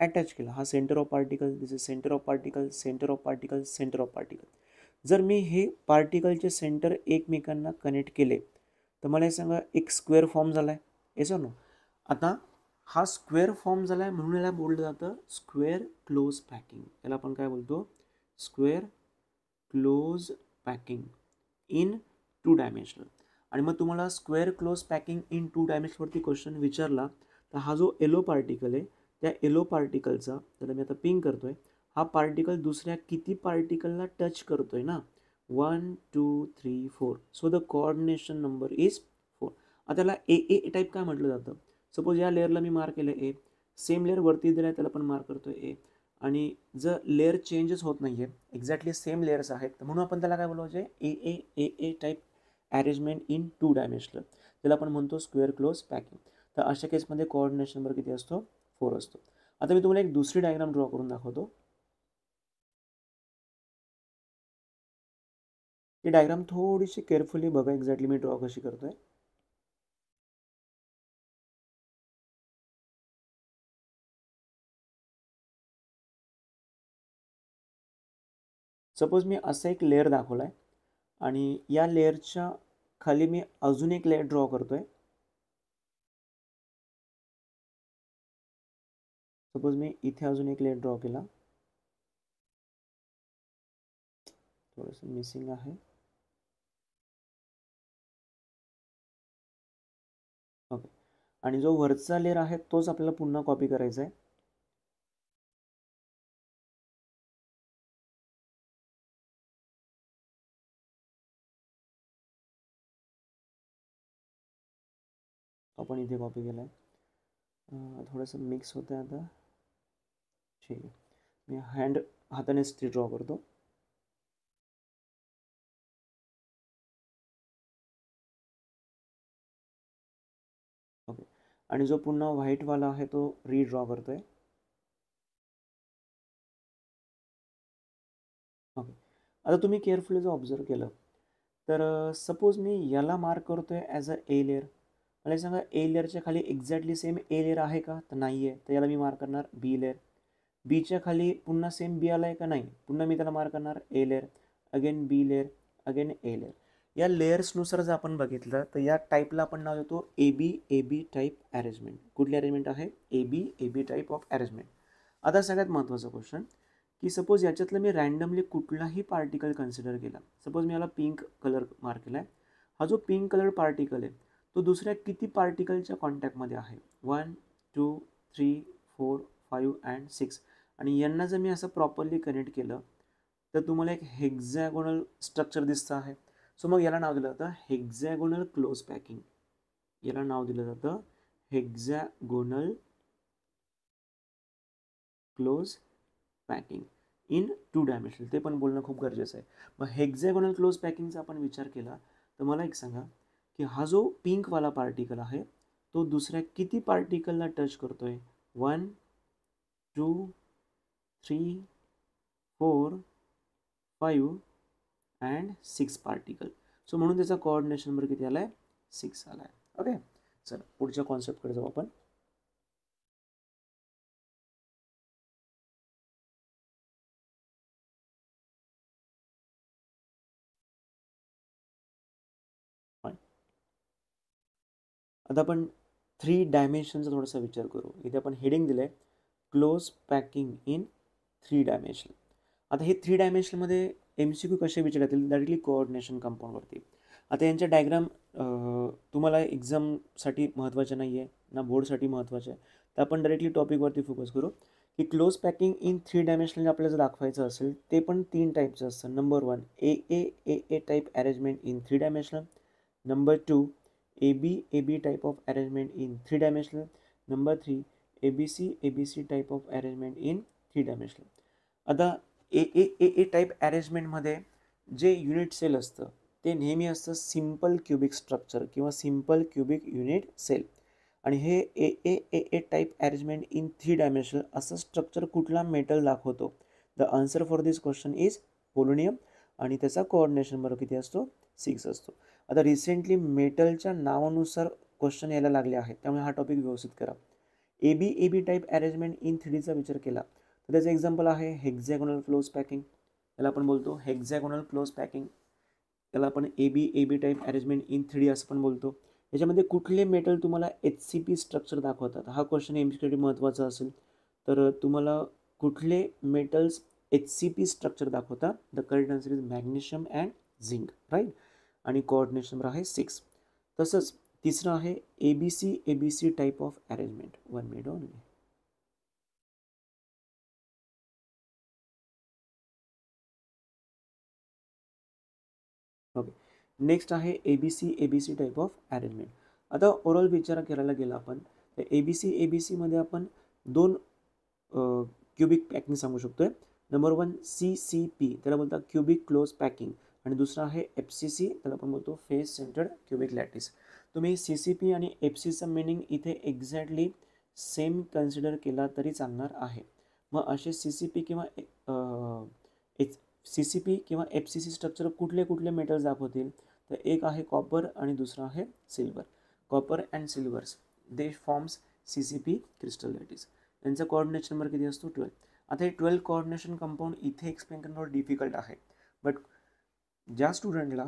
अटॅच केला हा centre of particle this is centre of particle centre of particle centre of particle जर मी हे पार्टिकलचे सेंटर एकमेकांना कनेक्ट केले तर मला हे सांगा एक स्क्वेअर फॉर्म झाला आहे याचा नो आता हा स्क्वेअर फॉर्म झाला आहे म्हणून याला बोललं जातं स्क्वेअर क्लोज पॅकिंग याला आपण काय बोलतो square close packing in two dimensional आणि मग तुम्हाला square close packing in two डायमेन्शनवरती क्वेश्चन विचारला तर हा जो येलो पार्टिकल आहे त्या येलो पार्टिकलचा त्याला मी आता पिंक करतो आहे हा पार्टिकल दुसऱ्या किती पार्टिकलला टच करतो आहे ना one two three four so the coordination number is four आता त्याला ए ए टाईप काय म्हटलं जातं सपोज या लेअरला मी मार्क केलं ए सेम लेअर वरती दिला आहे त्याला पण मार्क करतो ए आणि जर लेअर चेंजेस होत नाही आहे एक्झॅक्टली सेम लेअर्स आहेत तर म्हणून आपण त्याला काय बोलवायचे A A A A type arrangement in two dimensional त्याला आपण म्हणतो स्क्वेअर क्लोज पॅकिंग तर अशा केसमध्ये कॉर्डिनेशन नंबर किती असतो फोर असतो आता मी तुम्हाला एक दुसरी डायग्राम ड्रॉ करून दाखवतो ही डायग्राम थोडीशी केअरफुली बघा एक्झॅक्टली मी ड्रॉ कशी करतोय सपोज मी असा एक लेअर दाखवला आहे आणि या लेअरच्या खाली मी अजून एक लेअर ड्रॉ करतोय सपोज मी इथे अजून एक लेअर ड्रॉ केला थोडंसं मिसिंग आहे आणि जो वरचा लेअर आहे तोच आपल्याला पुन्हा कॉपी करायचा आहे आपण इथे कॉपी केला आहे थोडंसं मिक्स होतं आहे आता ठीक आहे मी हँड हाताने ते ड्रॉ करतो आणि जो पुन्हा व्हाईटवाला आहे तो रीड्रॉ करतो आहे ओके आता तुम्ही केअरफुली जर ऑब्झर्व केलं तर सपोज मी याला मार्क करतो आहे ॲज अ ए लेअर मला सांगा ए लेअरच्या खाली एक्झॅक्टली सेम ए लेअर आहे का तर नाही आहे तर याला मी मार्क करणार बी लेअर बीच्या खाली पुन्हा सेम बी आला आहे का नाही पुन्हा मी त्याला मार्क करणार A layer again B layer again A layer या लेअर्सनुसार जर आपण बघितलं तर या टाईपला आपण नाव देतो A B A B type arrangement कुठली अरेंजमेंट आहे A B A B type of arrangement आता सगळ्यात महत्त्वाचं क्वेश्चन की सपोज याच्यातलं मी रँडमली कुठलाही पार्टिकल कन्सिडर केला सपोज मी याला पिंक कलर मार्क केला आहे हा जो पिंक कलर पार्टिकल आहे तो दुसऱ्या किती पार्टिकलच्या कॉन्टॅक्टमध्ये आहे one two three four five and six आणि यांना जर मी असं प्रॉपरली कनेक्ट केलं तर तुम्हाला एक हेक्झॅगोनल स्ट्रक्चर दिसतं आहे सो मग याला नाव दिलं जातं हेक्झॅगोनल क्लोज पॅकिंग याला नाव दिलं जातं hexagonal close packing in two dimension ते पण बोलणं खूप गरजेचं आहे मग हेक्झॅगोनल क्लोज पॅकिंगचा आपण विचार केला तर मला एक सांगा की हा जो पिंकवाला पार्टिकल आहे तो दुसऱ्या किती पार्टिकलला टच करतो आहे one two three four five and six particle so म्हणून त्याचा कोऑर्डिनेशन नंबर किती आला आहे सिक्स आला आहे ओके चल पुढच्या कॉन्सेप्टकडे जाऊ आपण आता आपण थ्री डायमेन्शनचा थोडासा विचार करू इथे आपण हेडिंग दिलं आहे close packing in three dimension आता हे थ्री डायमेन्शनमध्ये एम सी क्यू कसे विचारतील डायरेक्टली कोऑर्डिनेशन कंपाऊंडवरती आता यांच्या डायग्राम तुम्हाला एक्झामसाठी महत्त्वाचे नाही आहे ना बोर्डसाठी महत्त्वाचे आहे तर आपण डायरेक्टली टॉपिकवरती फोकस करू की close packing in three dimensional आपल्याला जर दाखवायचं असेल ते पण तीन टाईपचं असतं number one A A A A type arrangement in three dimensional number two A B A B type of arrangement in three dimensional number three A B C A B C type of arrangement in three dimensional आता A A A A type अरेंजमेंटमध्ये जे युनिट सेल असतं ते नेहमी असतं सिम्पल क्युबिक स्ट्रक्चर किंवा सिम्पल क्युबिक युनिट सेल आणि हे A A A A type arrangement in three dimensional असं स्ट्रक्चर कुठला मेटल दाखवतो the answer for this question is polonium आणि त्याचा कोऑर्डिनेशन बरोबर किती असतो सिक्स असतो आता रिसेंटली मेटलच्या नावानुसार क्वेश्चन यायला लागले आहेत त्यामुळे हा टॉपिक व्यवस्थित करा A B A B type arrangement in थ्रीचा विचार केला तर त्याचं एक्झाम्पल आहे हेक्झॅगोनल क्लोज पॅकिंग त्याला आपण बोलतो हेक्झॅगोनल क्लोज पॅकिंग त्याला आपण A B A B type arrangement in three D असं पण बोलतो याच्यामध्ये कुठले मेटल तुम्हाला एच सी पी स्ट्रक्चर दाखवतात हा क्वेश्चन एम सी महत्त्वाचा असेल तर तुम्हाला कुठले metals H C P structure दाखवतात the correct answer is magnesium and zinc right आणि कोऑर्डिनेशन नंबर आहे सिक्स तसंच तिसरं आहे A B C A B C type of arrangement one minute only next आहे A B C A B C type of arrangement आता ओवरऑल विचार करायला गेला आपण तर ए बी सी ए बी सीमध्ये आपण दोन क्युबिक पॅकिंग सांगू शकतो आहे number one C C P त्याला बोलतात क्युबिक क्लोज पॅकिंग आणि दुसरा आहे एफ सी सी त्याला आपण बोलतो फेस सेंटर्ड क्युबिक लॅटिस तुम्ही सी सी पी आणि एफ सीचं मिनिंग इथे एक्झॅक्टली सेम कन्सिडर केला तरी चालणार आहे मग असे सी सी पी किंवा एच सी सी पी किंवा एफ सी सी स्ट्रक्चर कुठले कुठले मेटल्स दाखवतील तर एक आहे कॉपर आणि दुसरा आहे silver copper and silvers they forms C C P is यांचा कॉर्डिनेशन नंबर किती असतो ट्वेल्व आता हे ट्वेल्व कॉर्डिनेशन कंपाऊंड इथे एक्सप्लेन करणं थोडं डिफिकल्ट आहे बट ज्या स्टुडंटला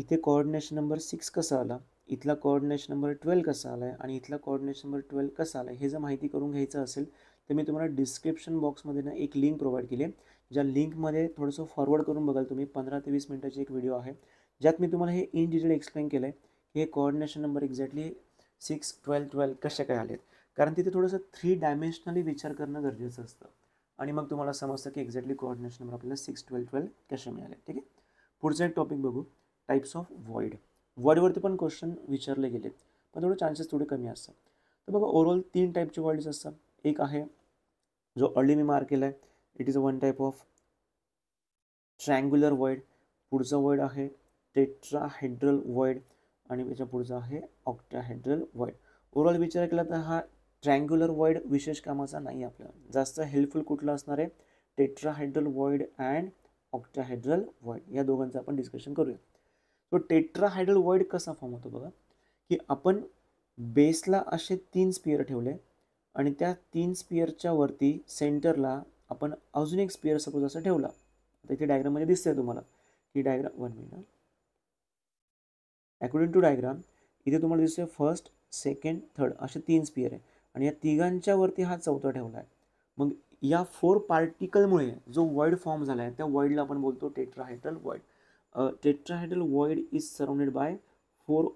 इथे कॉर्डिनेशन नंबर सिक्स कसा आला इथला कॉर्डिनेशन नंबर ट्वेल्व कसा आला आहे आणि इथला कॉर्डिनेशन नंबर ट्वेल्व कसा आला आहे हे जर माहिती करून घ्यायचं असेल तर मी तुम्हाला डिस्क्रिप्शन बॉक्समध्ये ना एक लिंक प्रोव्हाइड केली आहे ज्या लिंकमध्ये थोडंसं फॉरवर्ड करून बघाल तुम्ही पंधरा ते वीस मिनटाची एक व्हिडिओ आहे ज्यात मी तुम्हाला हे इन डिटेल एक्सप्लेन केलं आहे हे coordination number exactly six twelve twelve कसे काय आलेत कारण तिथे थोडंसं थ्री डायमेन्शनली विचार करणं गरजेचं असतं आणि मग तुम्हाला समजतं की एक्झॅक्टली कोऑर्डिनेशन नंबर आपल्याला सिक्स ट्वेल्व ट्वेल्व कसे मिळाले ठीक आहे पुढचं एक टॉपिक बघू टाईप्स ऑफ वॉइड वर्डवरती पण क्वेश्चन विचारले गेले पण थोडं चान्सेस थोडे कमी असतात तर बघा ओव्हरऑल तीन टाईपचे वर्ड्स असतात एक आहे जो अर्ली मी मार्क केला आहे it is a one type of triangular void पुढचं वर्ड आहे टेट्राहेड्रल वर्ड आणि त्याच्या पुढचं आहे ऑक्टाहेड्रल वर्ड ओवरऑल विचार केला तर हा ट्रँग्युलर वर्ड विशेष कामाचा नाही आपल्याला जास्त हेल्पफुल कुठला असणार आहे tetrahedral void and octahedral void या दोघांचं आपण डिस्कशन करूया तो टेट्राहायड्रल वर्ड कसा फॉर्म होतो बघा की आपण बेसला असे तीन स्पियर ठेवले आणि त्या तीन स्पियरच्या वरती सेंटरला आपण अजून एक स्पेअर सपोज असं ठेवला आता इथे डायग्राममध्ये दिसतंय तुम्हाला की diagram one minute according to diagram इथे तुम्हाला दिसतोय फर्स्ट सेकंड थर्ड असे तीन स्पिअर आहे आणि या तिघांच्या वरती हा चौथा ठेवला आहे मग या फोर पार्टिकलमुळे जो वर्ड फॉर्म झाला आहे त्या वर्डला आपण बोलतो tetrahedral void tetrahedral void is surrounded by four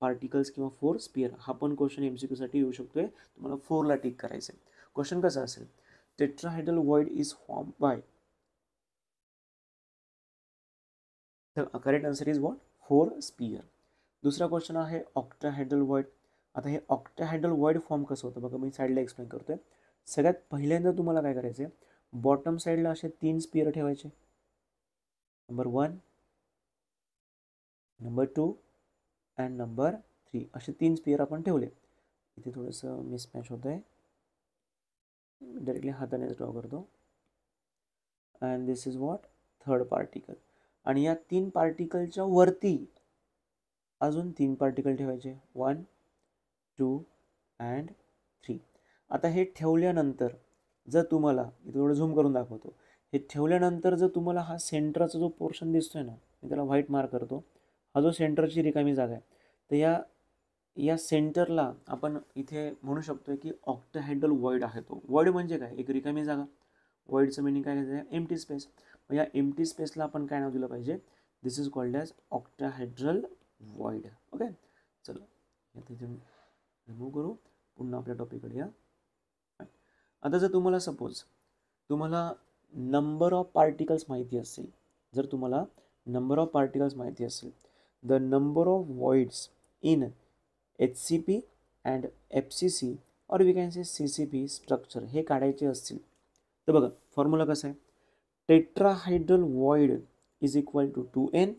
particles किंवा फोर स्पिअर हा पण क्वेश्चन एम सी क्यूसाठी येऊ शकतो आहे तुम्हाला फोरला टिक करायचं आहे क्वेश्चन कसा असेल tetrahedral void is form by The correct answer is what? Four sphere. दुसरा क्वेश्चन आहे ऑक्टाहेड्रल वॉइड आता हे ऑक्टाहेड्रल वॉइड फॉर्म कसं होतं बघा मी साईडला एक्सप्लेन करतो आहे सगळ्यात पहिल्यांदा तुम्हाला काय करायचं आहे बॉटम साईडला असे तीन स्पियर ठेवायचे number one number two and number three असे तीन स्पियर आपण ठेवले इथे थोडंसं मिसमॅच होतं आहे डायरेक्टली हाताने ड्रॉ करतो and this is what third particle आणि या तीन पार्टिकलच्या वरती अजून तीन पार्टिकल ठेवायचे वन टू अँड थ्री आता हे ठेवल्यानंतर जर तुम्हाला मी थोडं झूम करून दाखवतो हे ठेवल्यानंतर जर तुम्हाला हा सेंटरचा जो पोर्शन दिसतोय ना मी त्याला व्हाईट मार्क करतो हा जो सेंटरची रिकामी जागा आहे तर या या सेंटरला आपण इथे म्हणू शकतो की ऑक्टाहेड्रल वर्ड आहे तो वर्ड म्हणजे काय एक रिकामी जागा वर्डचं मिनिंग काय घ्यायचं आहे एमटी स्पेस या एमटी स्पेसला आपण काय नाव दिलं पाहिजे this is called as octahedral void okay चलो इथे रिमूव्ह करू पुन्हा आपल्या टॉपिककडे या आता जर तुम्हाला सपोज तुम्हाला नंबर ऑफ पार्टिकल्स माहिती असेल जर तुम्हाला नंबर ऑफ पार्टिकल्स माहिती असेल the number of voids in HCP and FCC or we can say C C P structure हे काढायचे असतील तर बघा फॉर्म्युला कसा आहे tetrahedral void is equal to two N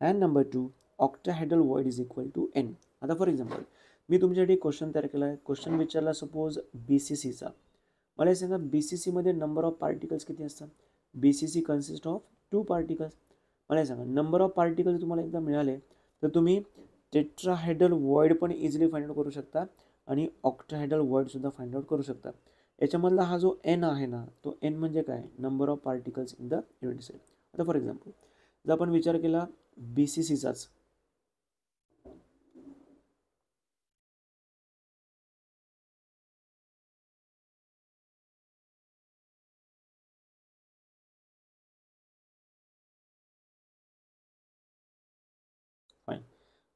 and number two octahedral void is equal to N आता फॉर एक्झाम्पल मी तुमच्यासाठी क्वेश्चन तयार केला आहे क्वेश्चन विचारला सपोज बी सी सीचा मला हे सांगा बी सी सीमध्ये नंबर ऑफ पार्टिकल्स किती असतात B C C consist of two particles मला हे सांगा नंबर ऑफ पार्टिकल्स तुम्हाला एकदा मिळाले तर तुम्ही टेट्राहायड्रल वर्ड पण इझिली फाइंड आउट करू शकता आणि ऑक्टाहायड्रल सुद्धा फाइंड आउट करू शकता याच्यामधला हा जो एन आहे ना तो एन म्हणजे काय number of particles in the unit cell आता फॉर एक्झाम्पल जर आपण विचार केला बी सी सीचाच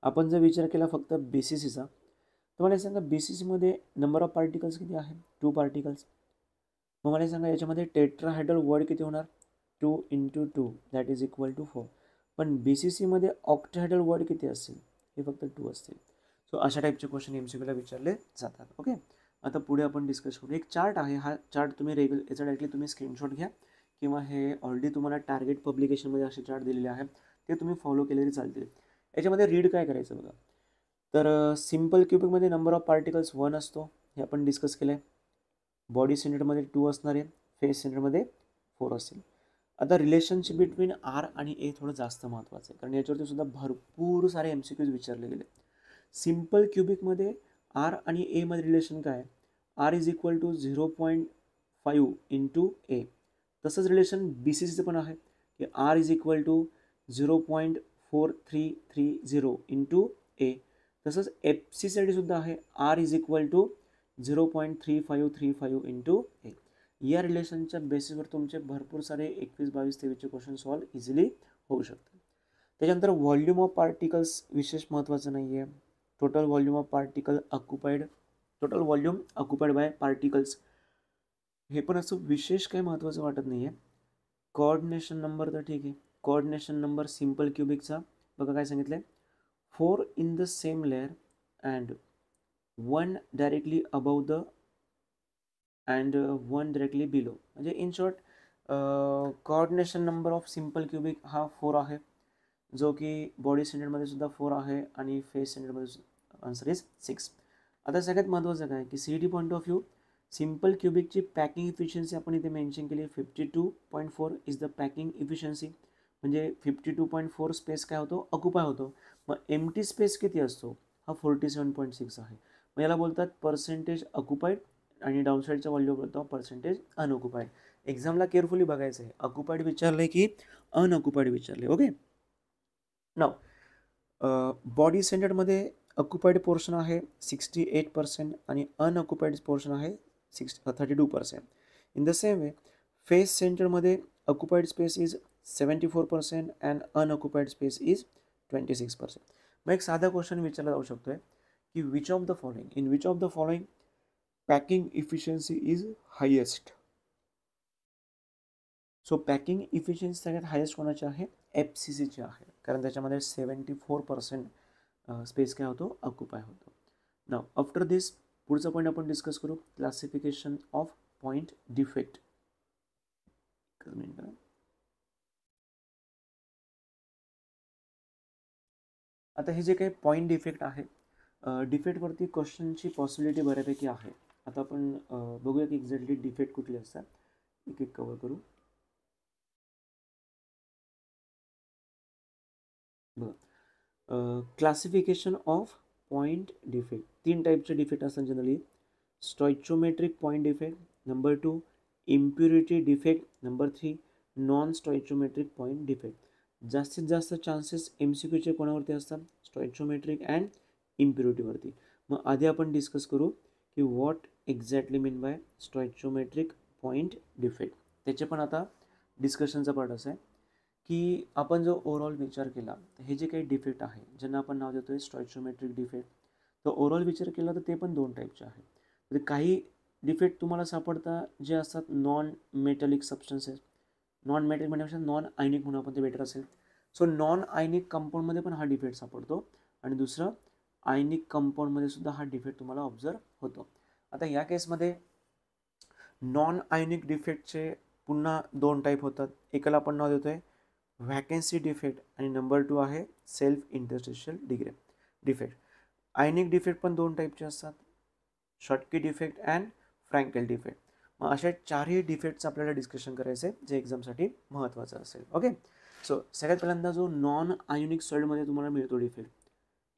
आपण जर विचार केला फक्त बी सी सीचा तर मला सांगा बी सी सीमध्ये नंबर ऑफ पार्टिकल्स किती आहे टू पार्टिकल्स मग मला सांगा याच्यामध्ये टेट्राहायड्रल वर्ड किती होणार two into two that is equal to four पण बी सी सीमध्ये ऑक्टाहायड्रल वर्ड किती असतील हे फक्त टू असतील सो अशा टाईपचे क्वेश्चन एम सी बीला विचारले जातात ओके आता पुढे आपण डिस्कस करू एक चार्ट आहे हा चार्ट तुम्ही रेग्युलर याचा डायरेक्टली तुम्ही स्क्रीनशॉट घ्या किंवा हे ऑलरेडी तुम्हाला टार्गेट पब्लिकेशनमध्ये असे चार्ट दिलेले आहेत ते तुम्ही फॉलो केले तरी चालतील याच्यामध्ये रीड काय करायचं बघा तर सिम्पल क्युबिकमध्ये नंबर ऑफ पार्टिकल्स वन असतो हे आपण डिस्कस केलं आहे बॉडी सेंटरमध्ये टू असणार आहे फेस सेंटरमध्ये फोर असेल आता रिलेशनशिप बिटवीन आर आणि ए थोडं जास्त महत्त्वाचं आहे कारण याच्यावरती सुद्धा भरपूर सारे एम सी क्यूज विचारले गेले सिम्पल क्युबिकमध्ये आर आणि एमध्ये रिलेशन काय R is equal to zero point five to A तसंच रिलेशन बी सी सीचं पण आहे की R is equal to zero point four three three zero into A तसंच एफ सीसाठी सुद्धा आहे R is equal to zero point three five three five into A या रिलेशनच्या बेसिसवर तुमचे भरपूर सारे एकवीस बावीस तेवीसचे क्वेश्चन सॉल्व इझिली होऊ शकतात त्याच्यानंतर व्हॉल्यूम ऑफ पार्टिकल्स विशेष महत्त्वाचं नाही आहे total volume of particle occupied total volume occupied by particles हे पण असं विशेष काही महत्त्वाचं वाटत नाही आहे कॉर्डिनेशन नंबर तर ठीक आहे कोऑर्डिनेशन नंबर सिम्पल क्युबिकचा बघा काय सांगितलं आहे four in the same layer and one directly above the and one directly below म्हणजे in short coordination number of simple cubic हा फोर आहे जो की बॉडी स्टँडर्डमध्ये सुद्धा फोर आहे आणि फेस स्टँडर्डमध्ये आन्सर इज सिक्स आता सगळ्यात महत्त्वाचं काय की C D point of view simple क्युबिकची पॅकिंग इफिशियन्सी आपण इथे मेन्शन केली fifty two point four is the packing efficiency म्हणजे fifty two point four space काय होतो अकुपाय होतो मग एम टी स्पेस किती असतो हा फोर्टी सेवन पॉईंट सिक्स आहे मग याला बोलतात पर्सेंटेज अकुपाईड आणि डाऊनसाईडचा वॉल्यू बोलतो पर्सेंटेज अनऑक्युपाईड एक्झामला केअरफुली बघायचं आहे अकुपाईड विचारले की अनऑक्युपाईड विचारले ओके नाव बॉडी सेंटरमध्ये अक्युपाईड पोर्शन आहे सिक्स्टी एट पर्सेंट आणि अनऑक्युपाईड पोर्शन आहे six thirty two percent in the same way face सेंटरमध्ये occupied space is 74% four percent and is space is twenty six percent मग एक साधा क्वेश्चन विचारला जाऊ शकतो की which of the following in which of the following packing efficiency is highest so packing efficiency सगळ्यात हायेस्ट कोणाची आहे एफ सी सीची आहे कारण त्याच्यामध्ये सेवन्टी फोर पर्सेंट स्पेस काय होतो ऑक्युपाय होतो ना आफ्टर दिस पुढचा पॉईंट आपण डिस्कस करू क्लासिफिकेशन ऑफ पॉईंट डिफेक्ट एक मिनटं आता हे जे काही पॉईंट डिफेक्ट आहे डिफेक्टवरती क्वेश्चनची पॉसिबिलिटी बऱ्यापैकी आहे आता आपण बघूया की एक्झॅक्टली डिफेक्ट कुठले असतात एक एक कवर करू बघा क्लासिफिकेशन ऑफ पॉईंट डिफेक्ट तीन टाईपचे डिफेक्ट असतात generally stoichiometric point defect number two impurity defect number three non stoichiometric point defect जास्तीत जास्त चान्सेस एम सी क्यूचे कोणावरती असतात स्टॉइचोमेट्रिक अँड इम्प्युरिटीवरती मग आधी आपण डिस्कस करू की what exactly mean by stoichiometric point defect त्याचे पण आता डिस्कशनचा पार्ट असा आहे की आपण जो ओव्हरऑल विचार केला तर हे जे काही डिफेक्ट आहे ज्यांना आपण नाव देतो आहे स्टॉइचोमेट्रिक डिफेक्ट तर ओव्हरऑल विचार केला तर ते पण दोन टाईपचे आहेत तर काही डिफेक्ट तुम्हाला सापडता जे असतात non metallic substances non metal म्हणण्यापेक्षा नॉन आयनिक होणं आपण ते बेटर असेल सो नॉन आयनिक कंपाऊंडमध्ये पण हा डिफेक्ट सापडतो आणि दुसरं आयनिक कंपाऊंडमध्ये सुद्धा हा डिफेक्ट तुम्हाला ऑब्झर्व होतो आता या केसमध्ये नॉन आयनिक डिफेक्टचे पुन्हा दोन टाईप होतात एकाला आपण नाव देतो आहे व्हॅकन्सी डिफेक्ट आणि नंबर टू आहे self interstitial degree defect ionic defect पण दोन टाईपचे असतात Schottky defect and Frenkel defect मग अशा चारही डिफेक्ट्स आपल्याला डिस्कशन करायचं आहे जे एक्झामसाठी महत्त्वाचं असेल ओके सो सगळ्यात पहिल्यांदा जो नॉन आयोनिक सॉल्टमध्ये तुम्हाला मिळतो defect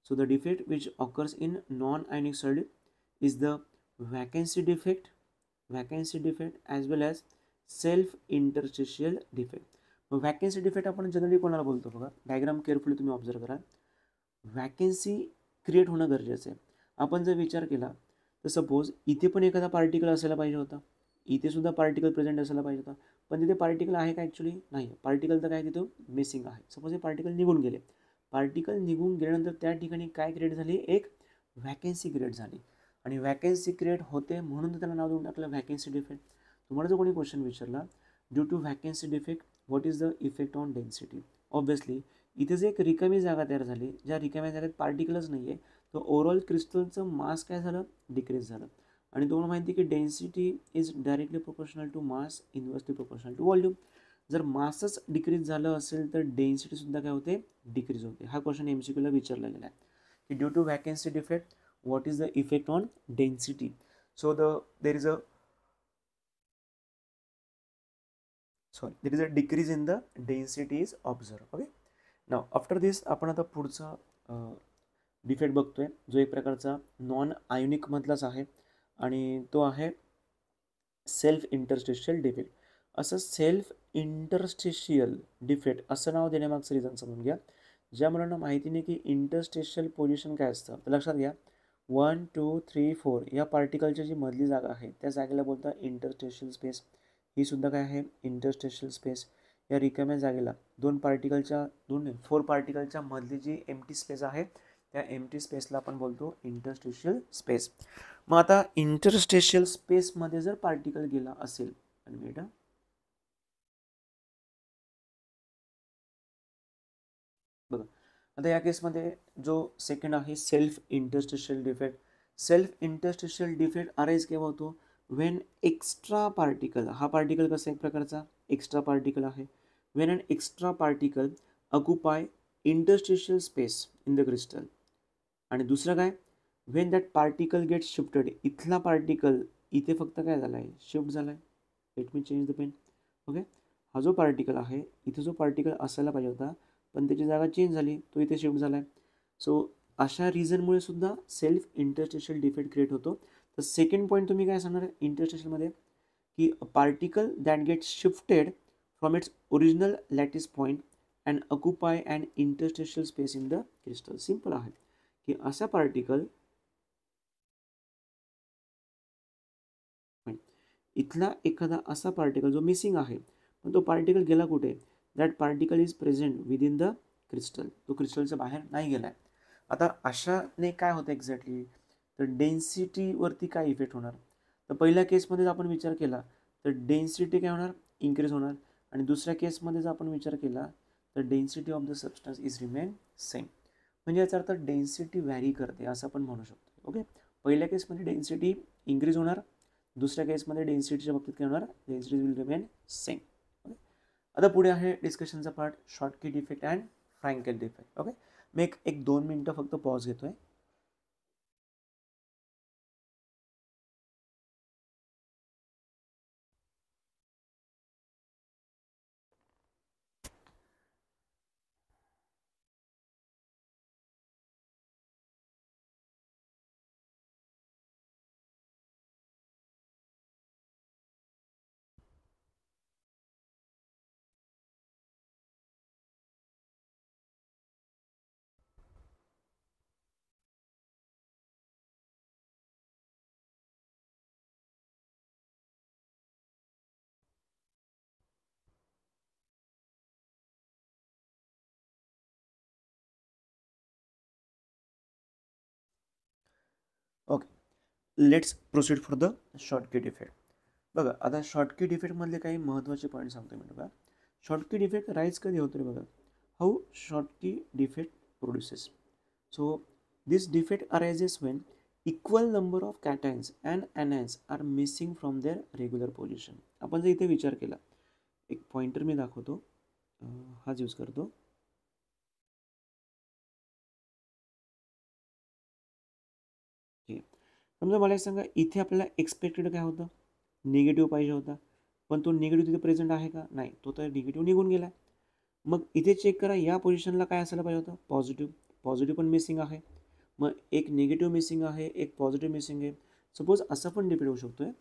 so the defect which occurs in non ionic salt is the vacancy defect vacancy defect as well as self interstitial defect मग व्हॅकन्सी डिफेक्ट आपण जनरली कोणाला बोलतो बघा डायग्राम केअरफुली तुम्ही ऑब्झर्व करा व्हॅकन्सी क्रिएट होणं गरजेचं आहे आपण जर विचार केला तर सपोज इथे पण एखादा पार्टिकल असायला पाहिजे होता इथेसुद्धा पार्टिकल प्रेझेंट असायला पाहिजे होता पण तिथे पार्टिकल आहे का ॲक्च्युली नाही पार्टिकल तर काय तिथं मिसिंग आहे सपोज हे पार्टिकल निघून गेले पार्टिकल निघून गेल्यानंतर त्या ठिकाणी काय क्रिएट झाली एक व्हॅकन्सी क्रिएट झाली आणि व्हॅकन्सी क्रिएट होते म्हणून त्याला नाव देऊन टाकलं व्हॅकन्सी डिफेक्ट तुम्हाला जर कोणी क्वेश्चन विचारला due to vacancy defect what is the effect on density obviously इथे जे एक रिकामी जागा तयार झाली ज्या रिकाम्या जागेत पार्टिकलच नाही आहे तर ओव्हरऑल क्रिस्टलचं मास काय झालं डिक्रीज झालं आणि तुम्हाला माहिती आहे की density is directly proportional to mass inversely proportional to volume जर मासच डिक्रीज झालं असेल तर डेन्सिटीसुद्धा काय होते डिक्रीज होते हा क्वेश्चन एम सी क्यूला विचारला गेला आहे की due to vacancy defect what is the effect on density so the there is a sorry there is a decrease in the density is observe okay ना आफ्टर दिस आपण आता पुढचा डिफेक्ट बघतोय जो एक प्रकारचा नॉन आयोनिकमधलाच आहे आणि तो आहे सेल्फ इंटरस्टिशियल डिफेक्ट असं सेल्फ इंटरस्टिशियल डिफेक्ट असं नाव देण्यामागचं रिझन समजून घ्या ज्या मुलांना माहिती नाही की इंटरस्टिशियल पोझिशन काय असतं तर लक्षात घ्या वन टू थ्री फोर या पार्टिकलची जी मधली जागा आहे त्या जागेला बोलतात इंटरस्टेशियल स्पेस ही सुद्धा काय आहे इंटरस्टेशियल स्पेस या रिकाम्या जागेला दोन पार्टिकलच्या दोन फोर पार्टिकलच्या मधली जी एमटी स्पेस आहे त्या टी स्पेसला आपण बोलतो इंटरस्टेशियल स्पेस मग आता इंटरस्टेशियल स्पेसमध्ये जर पार्टिकल गेला असेल बेटा बघा आता या केसमध्ये जो सेकंड आहे self interstitial defect self interstitial defect arise केव्हा होतो वेन एक्स्ट्रा पार्टिकल हा पार्टिकल कसा एक प्रकारचा एक्स्ट्रा पार्टिकल आहे when and extra particle occupy interstitial space in the crystal आणि दुसरं काय when that particle gets shifted इथला पार्टिकल इथे फक्त काय झालं आहे शिफ्ट झाला आहे let me change the pen okay हा जो पार्टिकल आहे इथे जो पार्टिकल असायला पाहिजे होता पण त्याची जागा चेंज झाली तो इथे शिफ्ट झाला आहे सो अशा रिझनमुळे सुद्धा सेल्फ इंटरस्टेशल डिफेक्ट क्रिएट होतो तर सेकंड पॉईंट तुम्ही काय सांगणार आहे इंटरस्टेशनमध्ये की particle that gets shifted from its original lattice point and occupy and interstitial space in the crystal simple आहे की असा पार्टिकल इथला एखादा असा पार्टिकल जो मिसिंग आहे पण तो पार्टिकल गेला कुठे that particle is present within the the क्रिस्टल तो क्रिस्टलच्या बाहेर नाही गेला आहे आता अशाने काय होतं एक्झॅक्टली तर डेन्सिटीवरती काय इफेक्ट होणार तर पहिल्या केसमध्ये जर आपण विचार केला तर डेन्सिटी काय होणार इन्क्रीज होणार आणि दुसऱ्या केसमध्ये जर आपण विचार केला तर density of the substance is remain same म्हणजे याचा अर्थ डेन्सिटी व्हॅरी करते असं आपण म्हणू शकतो ओके पहिल्या केसमध्ये डेन्सिटी इन्क्रीज होणार दुसऱ्या केसमध्ये डेन्सिटीच्या बाबतीत काय होणार density will remain same okay आता पुढे आहे डिस्कशनचा part Schottky effect and Frenkel defect okay मी एक एक दोन मिनटं फक्त पॉज घेतो आहे let's proceed for the Schottky effect बघा आता की डिफेक्टमधले काही महत्त्वाचे पॉईंट सांगतो मी बघा शॉर्टकिट इफेक्ट राईज कधी होतो रे बघा how Schottky defect produces so this defect arises when equal number of cations and anions are missing from their regular position आपण जर इथे विचार केला एक पॉइंटर मी दाखवतो हाच यूज करतो समजा मला सांगा इथे आपल्याला एक्सपेक्टेड काय होतं निगेटिव्ह पाहिजे होता पण तो निगेटिव्ह तिथे प्रेझेंट आहे का नाही तो तर निगेटिव्ह निघून गेला आहे मग इथे चेक करा या पोझिशनला काय असायला पाहिजे होतं पॉझिटिव्ह पॉझिटिव्ह पण मिसिंग आहे मग एक निगेटिव्ह मिसिंग आहे एक पॉझिटिव्ह मिसिंग आहे सपोज असं पण डिपेंड होऊ शकतो आहे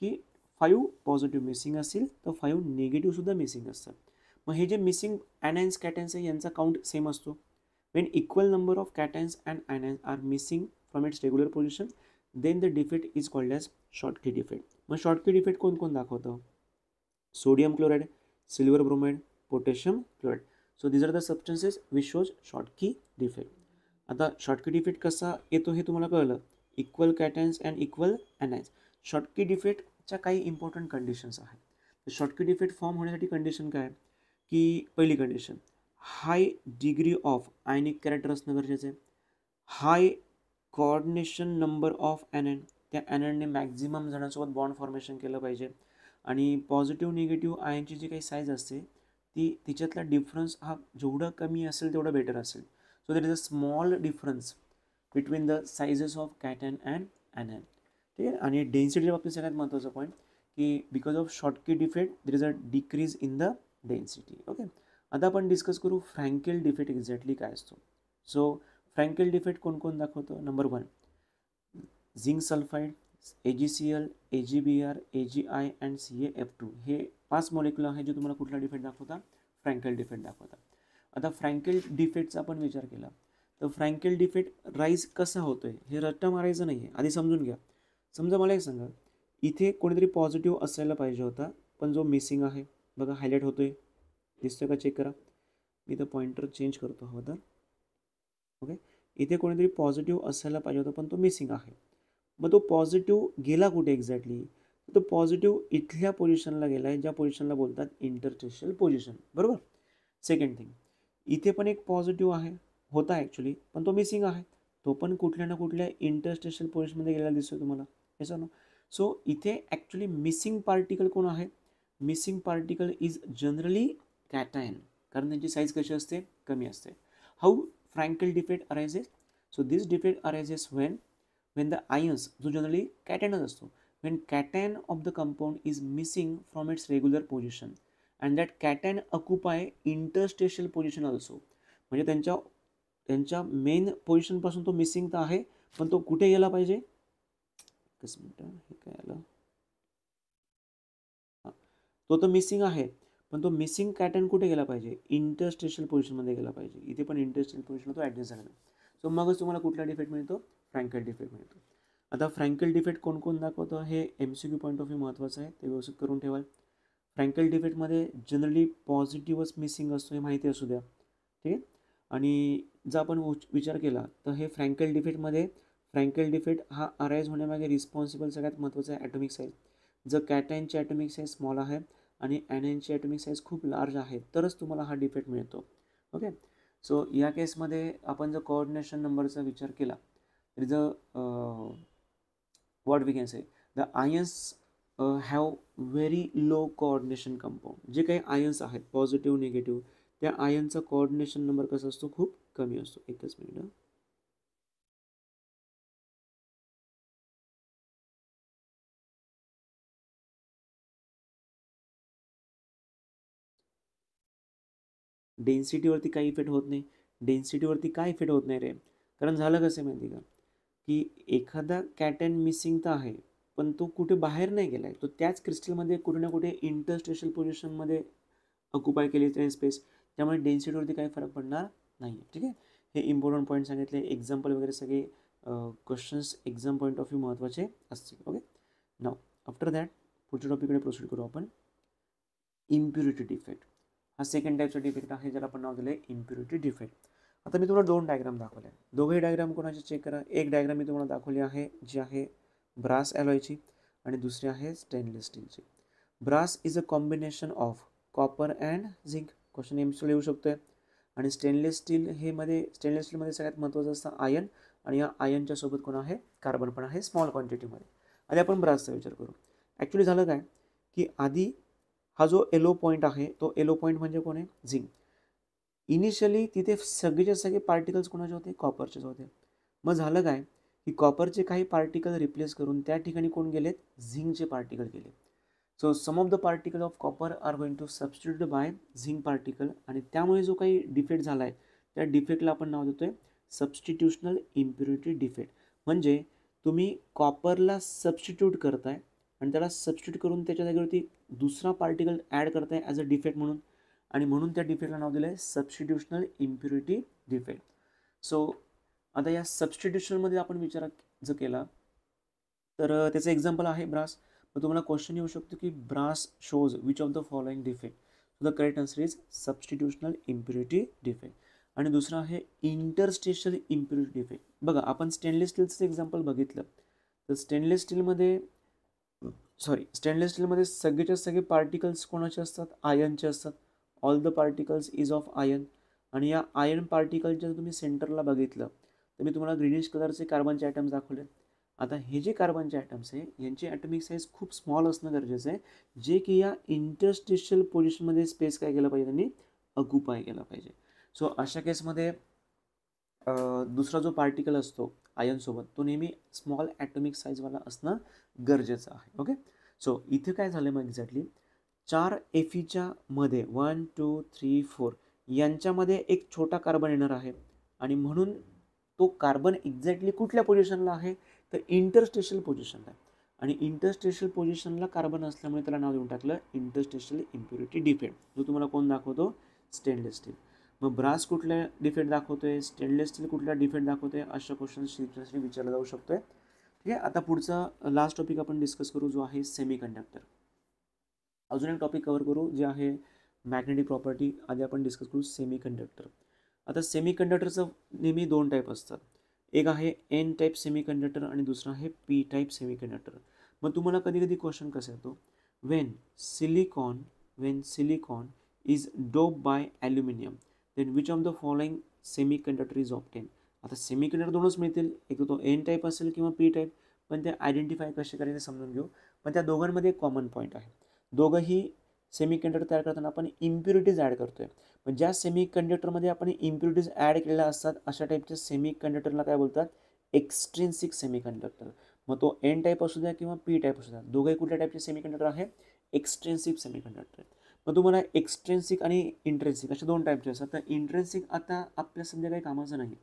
की फाईव्ह पॉझिटिव्ह मिसिंग असतील तर फाईव्ह निगेटिव्हसुद्धा मिसिंग असतात मग हे जे मिसिंग ॲनायन्स कॅटन्स आहे यांचा काउंट सेम असतो when equal number of cations and anions are missing from its regular position then the defect is called as Schottky defect मग शॉर्टकी डिफिट कोण कोण दाखवतं sodium chloride silver bromide potassium chloride so these are the substances which shows Schottky defect आता शॉर्टकी डिफिट कसा येतो हे तुम्हाला कळलं equal cations and equal anions Schottky डिफिटच्या काही इम्पॉर्टंट कंडिशन्स आहेत तर शॉर्टकी डिफिट फॉर्म होण्यासाठी कंडिशन काय की पहिली condition high degree of ionic character असणं गरजेचं आहे high coordination number of N त्या एनने मॅक्झिमम जणांसोबत बॉन्ड फॉर्मेशन केलं पाहिजे आणि पॉझिटिव्ह निगेटिव्ह आयनची जी काही साईज असते ती तिच्यातला डिफरन्स हा जेवढा कमी असेल तेवढा बेटर असेल so there is a small difference between the sizes of cation and N ठीक आहे आणि डेन्सिटीच्या बाबतीत सगळ्यात महत्त्वाचं पॉईंट की because of Schottky defect there is a decrease in the density okay आता आपण डिस्कस करू फ्रँकेल डिफेट एक्झॅक्टली काय असतो सो फ्रँकेल डिफेक्ट कोणकोण दाखवतो number one zinc sulphide A G C L A G B R A G I and C A F two हे पाच मॉलिक्युल आहे जे तुम्हाला कुठला डिफेक्ट दाखवता फ्रँकेल डिफेक्ट दाखवता आता फ्रँकेल डिफेक्टचा आपण विचार केला तर फ्रँकेल डिफेक्ट राईज कसा होतोय हे रट्टा मारायचं नाही आहे आधी समजून घ्या समजा मला एक सांगा इथे कोणीतरी पॉझिटिव्ह असायला पाहिजे होता पण जो मिसिंग आहे बघा हायलाईट होतोय दिसतोय का चेक करा मी तर पॉइंटर चेंज करतो हवं तर ओके इथे कोणीतरी पॉझिटिव्ह असायला पाहिजे होतं पण तो मिसिंग आहे मग तो पॉझिटिव्ह गेला कुठे एक्झॅक्टली तो पॉझिटिव्ह इथल्या पोझिशनला गेला आहे ज्या पोझिशनला बोलतात इंटरटेशियल पोझिशन बरोबर सेकंड थिंग इथे पण एक पॉझिटिव्ह आहे होता ॲक्च्युली पण तो मिसिंग आहे तो पण कुठल्या ना कुठल्या इंटरस्टेशल पोझिशनमध्ये गेलेला दिसतो तुम्हाला हे ना सो इथे ॲक्च्युली मिसिंग पार्टिकल कोण आहे missing particle is generally cation कारण त्यांची साईज कशी असते कमी असते how Frankel defect arises. So this defect arises when when the ions, so generally cation also, when cation of the compound is missing from its regular position and that cation occupy interstitial position also. म्हणजे त्यांच्या त्यांच्या मेन पोझिशनपासून तो मिसिंग तर आहे पण तो कुठे गेला पाहिजे मिनटं हे काय आलं तो तर मिसिंग आहे पण तो मिसिंग कॅटर्न कुठे गेला पाहिजे इंटरस्टेशल पोझिशनमध्ये गेला पाहिजे इथे पण इंटरस्टेशल पोझिशन तो ॲडजस्ट झाला नाही सो मगच तुम्हाला कुठला डिफेक्ट मिळतो फ्रँकल डिफेक्ट मिळतो आता फ्रँकल डिफेक्ट कोण कोण दाखवतो हे M C Q point of view महत्त्वाचं आहे ते व्यवस्थित करून ठेवाल फ्रँकल डिफेक्टमध्ये जनरली पॉझिटिव्हच मिसिंग असतो हे माहिती असू द्या ठीक आहे आणि जर आपण विचार केला तर हे फ्रँकल डिफेक्टमध्ये फ्रँकल डिफेक्ट हा अराईज होण्यामागे रिस्पॉन्सिबल सगळ्यात महत्त्वाचा आहे ॲटॉमिक साईज जर कॅटाईनची ॲटॉमिक साईज स्मॉल आहे आणि एन एनची ॲटॉमिक साईज खूप लार्ज आहे तरच तुम्हाला हा डिफेक्ट मिळतो ओके सो या केसमध्ये आपण जर कोऑर्डिनेशन नंबरचा विचार केला is a what we can say the ions have very low coordination compound जे काही आयन्स आहेत पॉझिटिव्ह निगेटिव्ह त्या आयनचा कोऑर्डिनेशन नंबर कसा असतो खूप कमी असतो एकच मिनिट डेन्सिटीवरती काही इफेक्ट होत नाही डेन्सिटीवरती काय इफेक्ट होत नाही रे कारण झालं कसं माहिती का की एखादा कॅटन मिसिंग तर आहे पण तो कुठे बाहेर नाही गेला आहे तो त्याच क्रिस्टलमध्ये कुठे ना कुठे इंटरस्टेशल पोझिशनमध्ये ऑक्युपाय केली त्याने स्पेस त्यामुळे डेन्सिटीवरती काही फरक पडणार नाही ठीक आहे हे इम्पॉर्टंट पॉईंट सांगितले एक्झाम्पल वगैरे सगळे questions exam point of view महत्त्वाचे असतील ओके ना आफ्टर दॅट पुढच्या टॉपिककडे प्रोसीड करू आपण इम्प्युरिटी डिफेक्ट हा सेकंड टाईपचा डिफेक्ट आहे ज्याला आपण नाव दिलं आहे इम्प्युरिटी डिफेक्ट आता मी तुम्हाला दोन डायग्राम दाखवले आहे दोघेही डायग्राम कोणाचे चेक करा एक डायग्राम मी तुम्हाला दाखवली आहे जी आहे ब्रास ॲलॉयची आणि दुसरी आहे स्टेनलेस स्टीलची brass is a combination of copper and zinc question M येऊ शकतो आहे आणि स्टेनलेस स्टील हे मध्ये स्टेनलेस स्टीलमध्ये सगळ्यात महत्त्वाचं असतं आयन आणि या आयनच्या सोबत कोण आहे कार्बन पण आहे स्मॉल क्वांटिटीमध्ये आधी आपण ब्रासचा विचार करू ॲक्च्युली झालं काय की आधी हा जो एलो पॉईंट आहे तो एलो पॉईंट म्हणजे कोण आहे झिंक इनिशियली तिथे सगळेचे सगळे पार्टिकल्स कोणाचे होते कॉपरचेच होते मग झालं काय की कॉपरचे काही पार्टिकल रिप्लेस करून त्या ठिकाणी कोण गेलेत झिंकचे पार्टिकल गेले so some of the particle of copper are going to substitute by zinc particle आणि त्यामुळे जो काही डिफेक्ट झाला आहे त्या डिफेक्टला आपण नाव देतो आहे सबस्टिट्युशनल इम्प्युरिटी डिफेक्ट म्हणजे तुम्ही कॉपरला सबस्टिट्यूट करताय आणि त्याला सबस्टिट्यूट करून त्याच्या जागेवरती दुसरा पार्टिकल ॲड करताय ॲज अ डिफेक्ट म्हणून आणि म्हणून त्या डिफेक्टला नाव दिलं आहे सबस्टिट्युशनल इम्प्युरिटी डिफेक्ट सो आता या सबस्टिट्युशनमध्ये आपण विचार जर केला तर त्याचं एक्झाम्पल आहे ब्रास मग तुम्हाला क्वेश्चन येऊ शकतो की brass shows which of the following defect so the correct answer is substitutional impurity defect आणि दुसरा आहे इंटरस्टेशल इम्प्युरिटी डिफेक्ट बघा आपण स्टेनलेस स्टीलचं एक्झाम्पल बघितलं तर स्टेनलेस स्टीलमध्ये सॉरी स्टेनलेस स्टीलमध्ये सगळेच्या सगळे पार्टिकल्स कोणाचे असतात आयनचे असतात all the particles is of ion आणि या आयन पार्टिकलच्या तुम्ही सेंटरला बघितलं तर मी तुम्हाला ग्रीनिश कलरचे कार्बनचे आयटम्स दाखवले आता हे जे कार्बनचे आयटम्स आहे यांची ॲटॉमिक साईज खूप स्मॉल असणं गरजेचं आहे जे की या इंटरस्टिशियल पोझिशनमध्ये स्पेस काय केलं पाहिजे त्यांनी अकुपाय केला पाहिजे सो अशा केसमध्ये दुसरा जो पार्टिकल असतो आयनसोबत तो नेहमी स्मॉल ॲटॉमिक साईजवाला असणं गरजेचं आहे ओके सो इथे काय झालं मग एक्झॅक्टली चार एफीच्या मध्ये वन टू थ्री फोर यांच्यामध्ये एक छोटा कार्बन येणार आहे आणि म्हणून तो कार्बन एक्झॅक्टली कुठल्या पोझिशनला आहे तर इंटरस्टेशल पोझिशनला आहे आणि इंटरस्टेशल पोझिशनला कार्बन असल्यामुळे त्याला नाव देऊन टाकलं इंटरस्टेशल इम्प्युरिटी डिफेंड जो तुम्हाला कोण दाखवतो स्टेनलेस स्टील मग ब्रास कुठल्या डिफेक्ट दाखवतो आहे स्टेनलेस स्टील कुठला डिफेक्ट दाखवतोय अशा क्वेश्चन्स श्री विचारला जाऊ शकतो आहे ठीक आहे आता पुढचा लास्ट टॉपिक आपण डिस्कस करू जो आहे सेमी कंडक्टर अजून एक टॉपिक कवर करू जे आहे मॅग्नेटिक प्रॉपर्टी आधी आपण डिस्कस करू सेमी कंडक्टर आता सेमी कंडक्टरचं नेहमी दोन टाईप असतात एक आहे एन टाईप सेमी कंडक्टर आणि दुसरा आहे पी टाईप सेमी कंडक्टर मग तुम्हाला कधी कधी क्वेश्चन कसा येतो when silicon when silicon is dope by aluminium then which of the following semiconductor is obtain आता सेमी कंडक्टर दोनच मिळतील एक तो एन टाईप असेल किंवा पी टाईप पण ते आयडेंटिफाय कसे करायचे समजून घेऊ पण त्या दोघांमध्ये एक कॉमन पॉईंट आहे दोघंही सेमी कंडक्टर तयार करताना आपण इम्प्युरिटीज ॲड करतो आहे पण ज्या सेमी कंडक्टरमध्ये आपण इम्प्युरिटीज ॲड केलेल्या असतात अशा टाईपच्या सेमी कंडक्टरला काय बोलतात एक्सट्रेन्सिक सेमी कंडक्टर मग तो एन टाईप असू द्या किंवा पी टाईप असू द्या दोघंही कुठल्या टाईपचे सेमी कंडक्टर आहे एक्सट्रेन्सिक सेमी कंडक्टर मग तुम्हाला एक्स्ट्रेन्सिक आणि इंट्रेन्सिक असे दोन टाईपचे असतात तर इंट्रेन्सिक आता आपल्या सध्या काही कामाचं नाही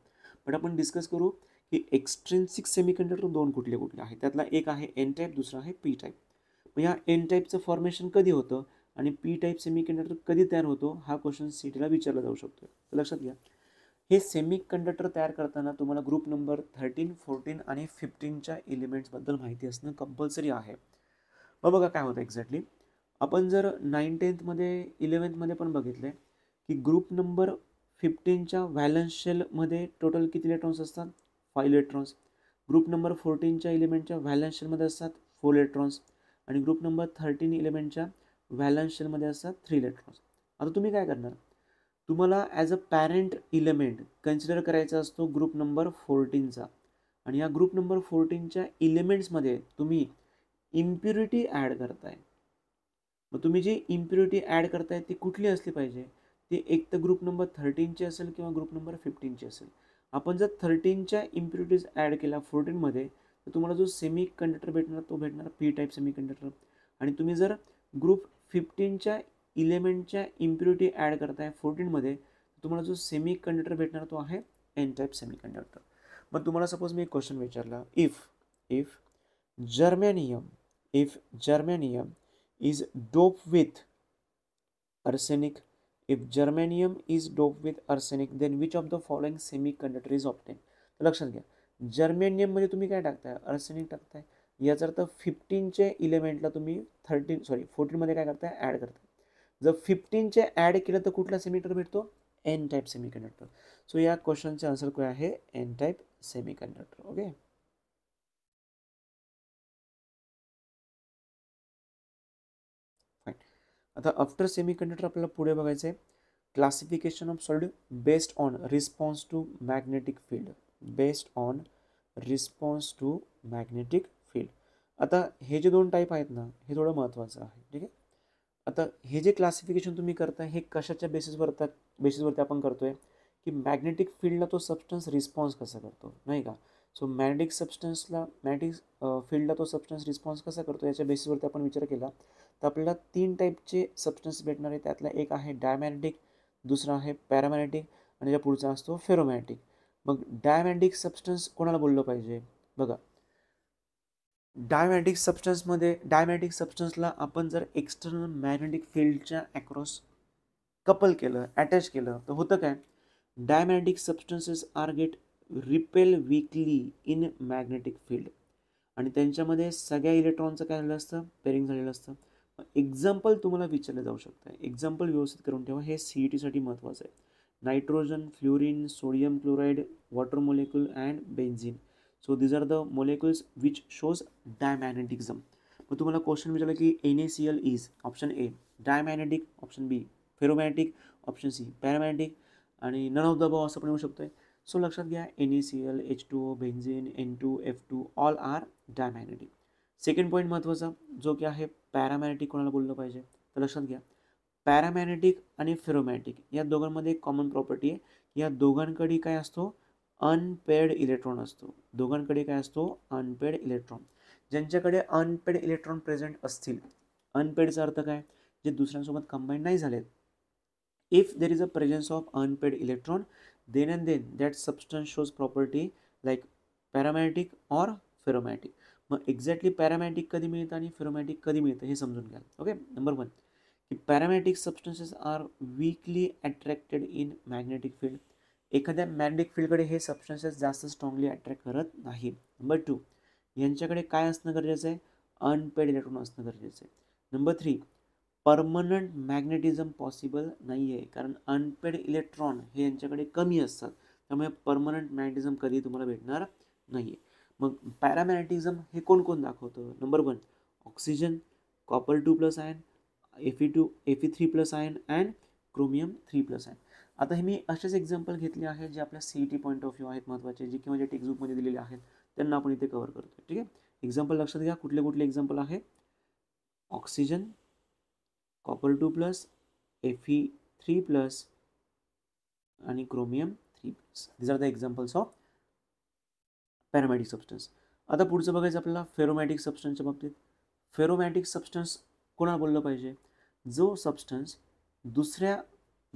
बट आपण डिस्कस करू की एक्स्ट्रेन्सिक सेमीकंडक्टर दोन कुठले कुठले आहेत त्यातला एक आहे एन टाईप दुसरा आहे पी टाईप मग या एन टाईपचं फॉर्मेशन कधी होतं आणि पी टाईप सेमीकंडक्टर कधी तयार होतो हा क्वेश्चन सी टीला विचारला जाऊ शकतो तर लक्षात घ्या हे सेमी कंडक्टर तयार करताना तुम्हाला ग्रुप नंबर थर्टीन फोर्टीन आणि फिफ्टीनच्या एलिमेंट्सबद्दल माहिती असणं कंपल्सरी आहे मग बघा काय होतं एक्झॅक्टली आपण जर नाईन टेन्थमध्ये इलेवन्थमध्ये पण बघितलं आहे की ग्रुप नंबर फिफ्टीनच्या व्हॅलन्स शेलमध्ये टोटल किती इलेक्ट्रॉन्स असतात फाईव्ह इलेक्ट्रॉन्स ग्रुप नंबर फोर्टीनच्या इलेमेंटच्या व्हॅलन्स शेलमध्ये असतात फोर इलेक्ट्रॉन्स आणि ग्रुप नंबर थर्टीन इलेमेंटच्या व्हॅलन्स शेलमध्ये असतात थ्री इलेक्ट्रॉन्स आता तुम्ही काय करणार तुम्हाला as a parent element consider करायचा असतो ग्रुप नंबर फोर्टीनचा आणि या ग्रुप नंबर फोर्टीनच्या इलेमेंट्समध्ये तुम्ही इम्प्युरिटी ॲड करताय मग तुम्ही जी इम्प्युरिटी ॲड करताय ती कुठली असली पाहिजे ती एक तर ग्रुप नंबर थर्टीनची असेल किंवा ग्रुप नंबर फिफ्टीनची असेल आपण जर थर्टीनच्या इम्प्युरिटीज ॲड केल्या फोर्टीनमध्ये तर तुम्हाला जो सेमी कंडक्टर भेटणार तो भेटणार पी टाईप सेमी कंडक्टर आणि तुम्ही जर ग्रुप फिफ्टीनच्या इलेमेंटच्या इम्प्युरिटी ॲड करताय फोर्टीनमध्ये तुम्हाला जो सेमी कंडक्टर भेटणार तो आहे एन टाईप सेमी कंडक्टर मग तुम्हाला सपोज मी एक क्वेश्चन विचारला if if germanium if germanium is doped with arsenic if germanium is doped with arsenic then which of the following semiconductor is obtained तर लक्षात घ्या म्हणजे तुम्ही काय टाकताय अर्सेनिक टाकताय याचा अर्थ फिफ्टीनच्या इलेमेंटला तुम्ही थर्टीन सॉरी फोर्टीनमध्ये काय करताय ॲड करताय जर फिफ्टीनचे ॲड केलं तर कुठला सेमीटर भेटतो एन टाईप सेमीकंडक्टर सो या क्वेश्चनचे आन्सर काय आहे एन टाईप सेमीकंडक्टर ओके आता आफ्टर सेमीकंडक्टर आपल्याला पुढे बघायचं आहे classification of solid based on response to magnetic field based on response to magnetic field आता हे जे दोन टाईप आहेत ना हे थोडं महत्त्वाचं आहे ठीक आहे आता हे जे क्लासिफिकेशन तुम्ही करता हे कशाच्या बेसिसवरता बेसिसवरती आपण करतो की मॅग्नेटिक फील्डला तो सबस्टन्स रिस्पॉन्स कसा करतो नाही का सो मॅग्नेटिक सबस्टन्सला मॅग्नेटिक फील्डला तो सबस्टन्स रिस्पॉन्स कसा करतो याच्या बेसिसवरती आपण विचार केला तर आपल्याला तीन टाईपचे सबस्टन्स भेटणार आहे त्यातला एक आहे डायमॅनेटिक दुसरा आहे पॅरामॅनेटिक आणि ज्या पुढचा असतो फेरोमॅग्नेटिक मग डायमॅग्नेटिक सबस्टन्स कोणाला बोललं पाहिजे बघा डायमॅग्नेटिक सबस्टन्समध्ये डायमॅग्नेटिक सबस्टन्सला आपण जर एक्सटर्नल मॅग्नेटिक फील्डच्या अक्रॉस कपल केलं अटॅच केलं तर होतं काय diamagnetic substances are get repel weakly in magnetic field आणि त्यांच्यामध्ये सगळ्या इलेक्ट्रॉनचं काय झालेलं असतं पेरिंग झालेलं असतं एक्झाम्पल तुम्हाला विचारलं जाऊ शकतं एक्झाम्पल व्यवस्थित करून ठेवा हे सी ई e टीसाठी महत्त्वाचं आहे nitrogen fluorine sodium chloride water molecule and benzene so these are the molecules which shows diamagnetism मग तुम्हाला क्वेश्चन विचारलं की N A C L is option A diamagnetic option B ferromagnetic option C paramagnetic आणि नन ऑफ द बॉ असं पण येऊ शकतो आहे सो लक्षात घ्या N A C L H two O benzene N two F two all are diamagnetic second point महत्त्वाचा जो की आहे पॅरामॅनेटिक कोणाला बोललं पाहिजे तर लक्षात घ्या पॅरामॅनेटिक आणि फिरोमॅटिक या दोघांमध्ये एक कॉमन प्रॉपर्टी आहे या दोघांकडे काय असतो अनपेड इलेक्ट्रॉन असतो दोघांकडे काय असतो अनपेड इलेक्ट्रॉन ज्यांच्याकडे अनपेड इलेक्ट्रॉन प्रेझेंट असतील अनपेडचा अर्थ काय जे दुसऱ्यांसोबत कंबाईन नाही झालेत if there is a presence of unpaired electron then and then that substance shows property like paramagnetic or ferromagnetic मग एक्झॅक्टली पॅरामॅटिक कधी मिळतं आणि फिरोमॅटिक कधी मिळतं हे समजून घ्याल ओके नंबर वन की paramagnetic substances are weakly attracted in magnetic field एखाद्या मॅग्नेटिक फील्डकडे हे सबस्टन्सेस जास्त स्ट्रॉंगली अट्रॅक्ट करत नाही नंबर टू यांच्याकडे काय असणं गरजेचं आहे अनपेड इलेक्ट्रॉन असणं गरजेचं आहे number three permanent magnetism possible नाही आहे कारण अनपेड इलेक्ट्रॉन हे यांच्याकडे कमी असतात त्यामुळे परमनंट मॅग्नेटिझम कधी तुम्हाला भेटणार नाही आहे मग पॅरामॅनेटिझम हे कोण कोण दाखवतं number one oxygen copper two plus ion F E two F three plus ion and chromium three plus ion आता हे मी असेच एक्झाम्पल घेतले आहेत जे आपल्या C E T point of view आहेत महत्त्वाचे जे किंवा जे टेक्स्टबुकमध्ये दिलेले आहेत त्यांना आपण इथे कवर करतो ठीक आहे एक्झाम्पल लक्षात घ्या कुठले कुठले एक्झाम्पल आहे oxygen copper two plus F E three plus आणि chromium three plus these are the examples of paramagnetic substance आता पुढचं बघायचं आपल्याला फेरोमॅटिक सबस्टन्सच्या बाबतीत फेरोमॅटिक सबस्टन्स कोणाला बोललं पाहिजे जो सबस्टन्स दुसऱ्या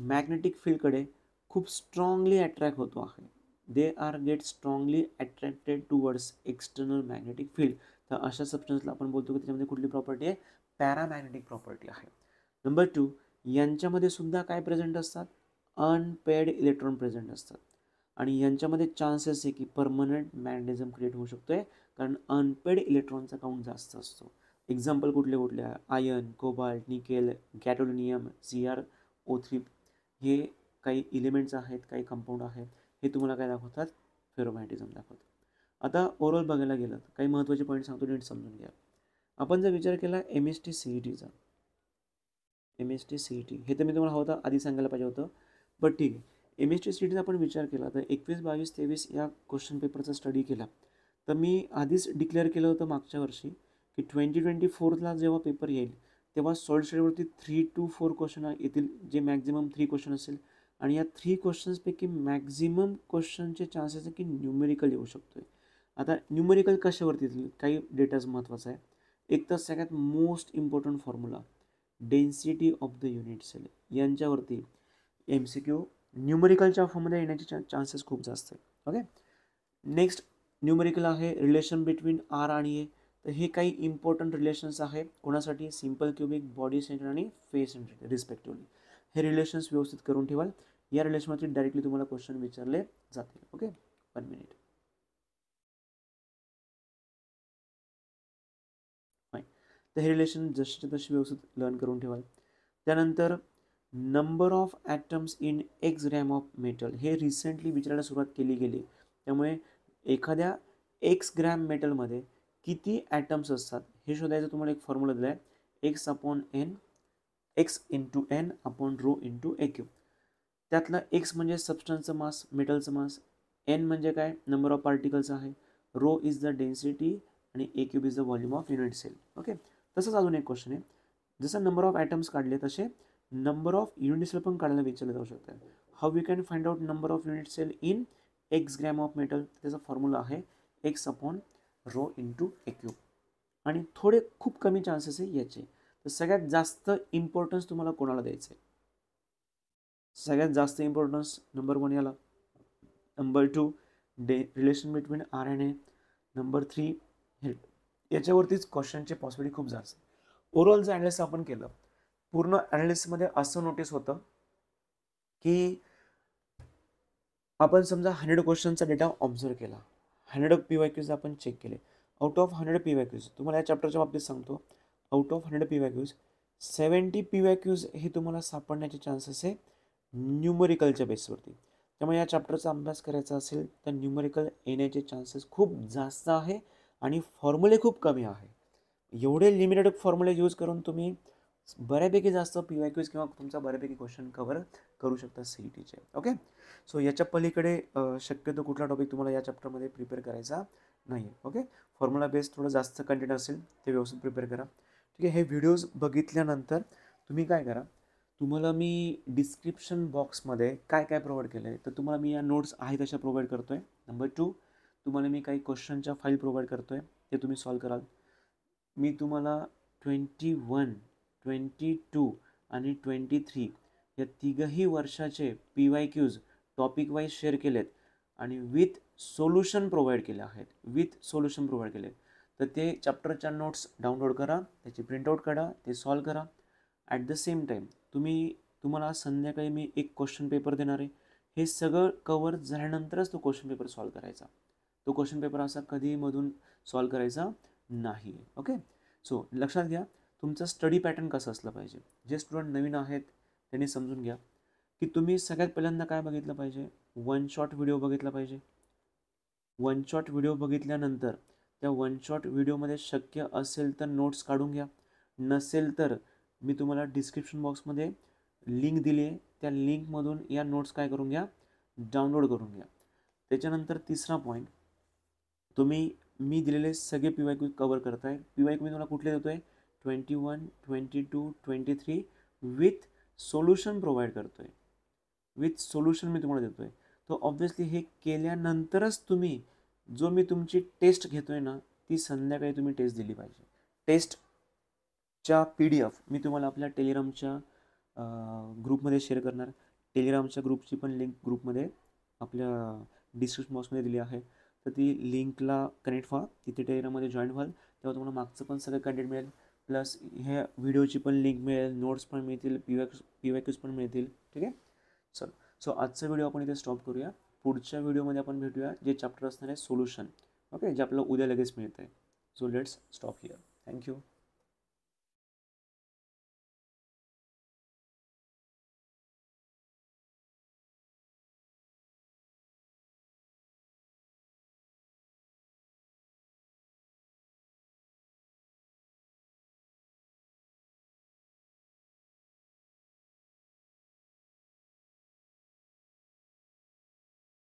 मॅग्नेटिक फील्डकडे खूप स्ट्रॉंगली अट्रॅक्ट होतो आहे they are get strongly attracted towards external magnetic field तर अशा सबस्टन्सला आपण बोलतो की त्याच्यामध्ये कुठली प्रॉपर्टी आहे पॅरामॅग्नेटिक प्रॉपर्टी आहे नंबर टू यांच्यामध्ये सुद्धा काय प्रेझेंट असतात अनपेड इलेक्ट्रॉन प्रेझेंट असतात आणि यांच्यामध्ये चान्सेस आहे की परमनंट मॅग्नेटिझम क्रिएट होऊ शकतो आहे कारण अनपेड इलेक्ट्रॉनचा काउंट जास्त असतो एक्झाम्पल कुठले कुठले ion cobalt nickel gadolinium C R O three हे काही इलिमेंट्स आहेत काही कंपाऊंड आहेत हे तुम्हाला काय दाखवतात फेरोमॅटिझम दाखवतात आता ओवरऑल बघायला गेलं काही महत्त्वाचे पॉईंट सांगतो नीट समजून घ्या आपण जर विचार केला M S T C E टीचा M S T C E T हे तर मी तुम्हाला हवं होतं आधी सांगायला पाहिजे होतं बट ठीक आहे एम सी टीचा आपण विचार केला तर एकवीस बावीस तेवीस या क्वेश्चन पेपरचा स्टडी केला तर मी आधीच डिक्लेअर केलं होतं मागच्या वर्षी की ट्वेंटी ट्वेंटी फोरला जेव्हा पेपर येईल तेव्हा सॉल्ड स्टडीवरती थ्री टू फोर क्वेश्चन येतील जे मॅक्झिमम थ्री क्वेश्चन असेल आणि या थ्री क्वेश्चन्सपैकी मॅक्झिमम क्वेश्चनचे चान्सेस आहे की न्यूमेरिकल येऊ शकतो आहे आता न्यूमेरिकल कशावरती येतील काही डेटाज महत्त्वाचा आहे एक तर सगळ्यात most important formula density of the unit cell यांच्यावरती एम सी क्यू न्यूमरिकलच्या फॉर्ममध्ये येण्याचे चान्सेस खूप जास्त आहेत ओके नेक्स्ट न्यूमेरिकल आहे रिलेशन बिटवीन आर आणि ए तर हे काही इम्पॉर्टंट रिलेशन्स आहे कोणासाठी सिम्पल क्युबिक बॉडी सेंटर आणि फेस सेंटर रिस्पेक्टिवली हे रिलेशन्स व्यवस्थित करून ठेवाल या रिलेशनवरती डायरेक्टली तुम्हाला क्वेश्चन विचारले जातील ओके वन मिनिट तर हे रिलेशन जशी तसे व्यवस्थित लर्न करून ठेवाल त्यानंतर number of atoms in X gram of metal हे रिसेंटली विचारायला सुरुवात केली गेली त्यामुळे एखाद्या एक्स ग्रॅम मेटलमध्ये किती ॲटम्स असतात हे शोधायचं तुम्हाला एक फॉर्म्युला दिला आहे X upon N X into N upon rho into A cube त्यातलं एक्स म्हणजे सबस्टन्सचं मास मेटलचं मास एन म्हणजे काय नंबर ऑफ पार्टिकल्स आहे रो इज द डेन्सिटी आणि A cube is the volume of unit cell okay तसंच अजून एक क्वेश्चन आहे जसं नंबर ऑफ ॲटम्स काढले तसे नंबर ऑफ युनिट सेल पण काढायला विचारलं जाऊ शकतं how we can find out number of unit cell in X gram of metal त्याचा फॉर्म्युला आहे X upon rho into a cube आणि थोडे खूप कमी चान्सेस आहे याचे तर सगळ्यात जास्त इम्पॉर्टन्स तुम्हाला कोणाला द्यायचं आहे सगळ्यात जास्त इम्पॉर्टन्स नंबर वन याला number two the relation between R and A number three हे याच्यावरतीच क्वेश्चनचे पॉसिबिलिटी खूप जास्त ओव्हरऑल जर ॲनालिसिस आपण केलं पूर्ण ॲनालिसिसमध्ये असं नोटीस होतं की आपण समजा हंड्रेड क्वेश्चनचा डेटा ऑब्झर्व केला हंड्रेड पी वाय क्यूज आपण चेक केले out of hundred P Y तुम्हाला या चॅप्टरच्या बाबतीत सांगतो out of hundred P Y Qs seventy P Y हे तुम्हाला सापडण्याचे चान्सेस आहे न्यूमरिकलच्या बेसवरती त्यामुळे या चॅप्टरचा अभ्यास करायचा असेल तर न्यूमरिकल येण्याचे चान्सेस खूप जास्त आहे आणि फॉर्म्युले खूप कमी आहे एवढे लिमिटेड फॉर्म्युले यूज करून तुम्ही बऱ्यापैकी जास्त पी वाय क्यूज किंवा तुमचा बऱ्यापैकी क्वेश्चन कवर करू शकता सी ई टीचे ओके सो याच्या पलीकडे शक्यतो कुठला टॉपिक तुम्हाला या चॅप्टरमध्ये प्रिपेअर करायचा नाही आहे ओके फॉर्म्युला बेस्ड थोडं जास्त कंटेंट असेल ते व्यवस्थित प्रिपेअर करा ठीक आहे हे व्हिडिओज बघितल्यानंतर तुम्ही काय करा तुम्हाला मी डिस्क्रिप्शन बॉक्समध्ये काय काय प्रोव्हाइड केलं आहे तर तुम्हाला मी या नोट्स आहेत तशा प्रोव्हाइड करतो आहे नंबर टू तुम्हाला मी काही क्वेश्चनच्या फाईल प्रोव्हाइड करतो आहे ते तुम्ही सॉल्व कराल मी तुम्हाला ट्वेंटी वन ट्वेंटी टू आणि ट्वेंटी थ्री या तिघही वर्षाचे P Y Qs topic wise share केलेत आणि विथ सोल्युशन प्रोव्हाइड केले आहेत विथ सोल्युशन प्रोव्हाइड केले तर ते चॅप्टरच्या नोट्स डाउनलोड करा त्याची प्रिंटआउट काढा ते सॉल्व करा ॲट द सेम टाईम तुम्ही तुम्हाला संध्याकाळी मी एक क्वेश्चन पेपर देणार आहे हे सगळं कवर झाल्यानंतरच तो क्वेश्चन पेपर सॉल्व करायचा तो क्वेश्चन पेपर असा कधीमधून सॉल्व करायचा नाही ओके सो लक्षात घ्या तुमचं स्टडी पॅटर्न कसं असलं पाहिजे जे स्टुडंट नवीन आहेत त्यांनी समजून घ्या की तुम्ही सगळ्यात पहिल्यांदा काय बघितलं पाहिजे वन शॉट व्हिडिओ बघितला पाहिजे वन शॉट व्हिडिओ बघितल्यानंतर त्या वन शॉट व्हिडिओमध्ये शक्य असेल तर नोट्स काढून घ्या नसेल तर मी तुम्हाला डिस्क्रिप्शन बॉक्समध्ये लिंक दिली आहे त्या लिंकमधून या नोट्स काय करून घ्या डाउनलोड करून घ्या त्याच्यानंतर तिसरा पॉईंट तुम्ही मी दिलेले सगळे पी वाय क्यू कवर करताय पी वाय क्यू मी तुम्हाला कुठले देतो आहे twenty one twenty two twenty three with solution provide करतो आहे विथ सोल्युशन मी तुम्हाला देतो आहे तर ऑब्व्हियसली हे केल्यानंतरच तुम्ही जो मी तुमची टेस्ट घेतो आहे ना ती संध्याकाळी तुम्ही टेस्ट दिली पाहिजे टेस्टच्या पी डी एफ मी तुम्हाला आपल्या टेलिग्रामच्या ग्रुपमध्ये शेअर करणार टेलिग्रामच्या ग्रुपची पण लिंक ग्रुपमध्ये आपल्या डिस्क्रिप्शन बॉक्समध्ये दिली आहे तर ती लिंकला कनेक्ट व्हा तिथे टेलिग्राममध्ये जॉईन व्हाल तेव्हा तुम्हाला मागचं पण सगळं कंटेंट मिळेल प्लस ह्या व्हिडिओची पण लिंक मिळेल नोट्स पण मिळतील पी वॅक्स पी पण मिळतील ठीक आहे चल सो आजचा व्हिडिओ आपण इथे स्टॉप करूया पुढच्या व्हिडिओमध्ये आपण भेटूया जे चॅप्टर असणार आहे सोल्युशन ओके जे आपल्याला उद्या लगेच मिळतं आहे so let's stop here thank you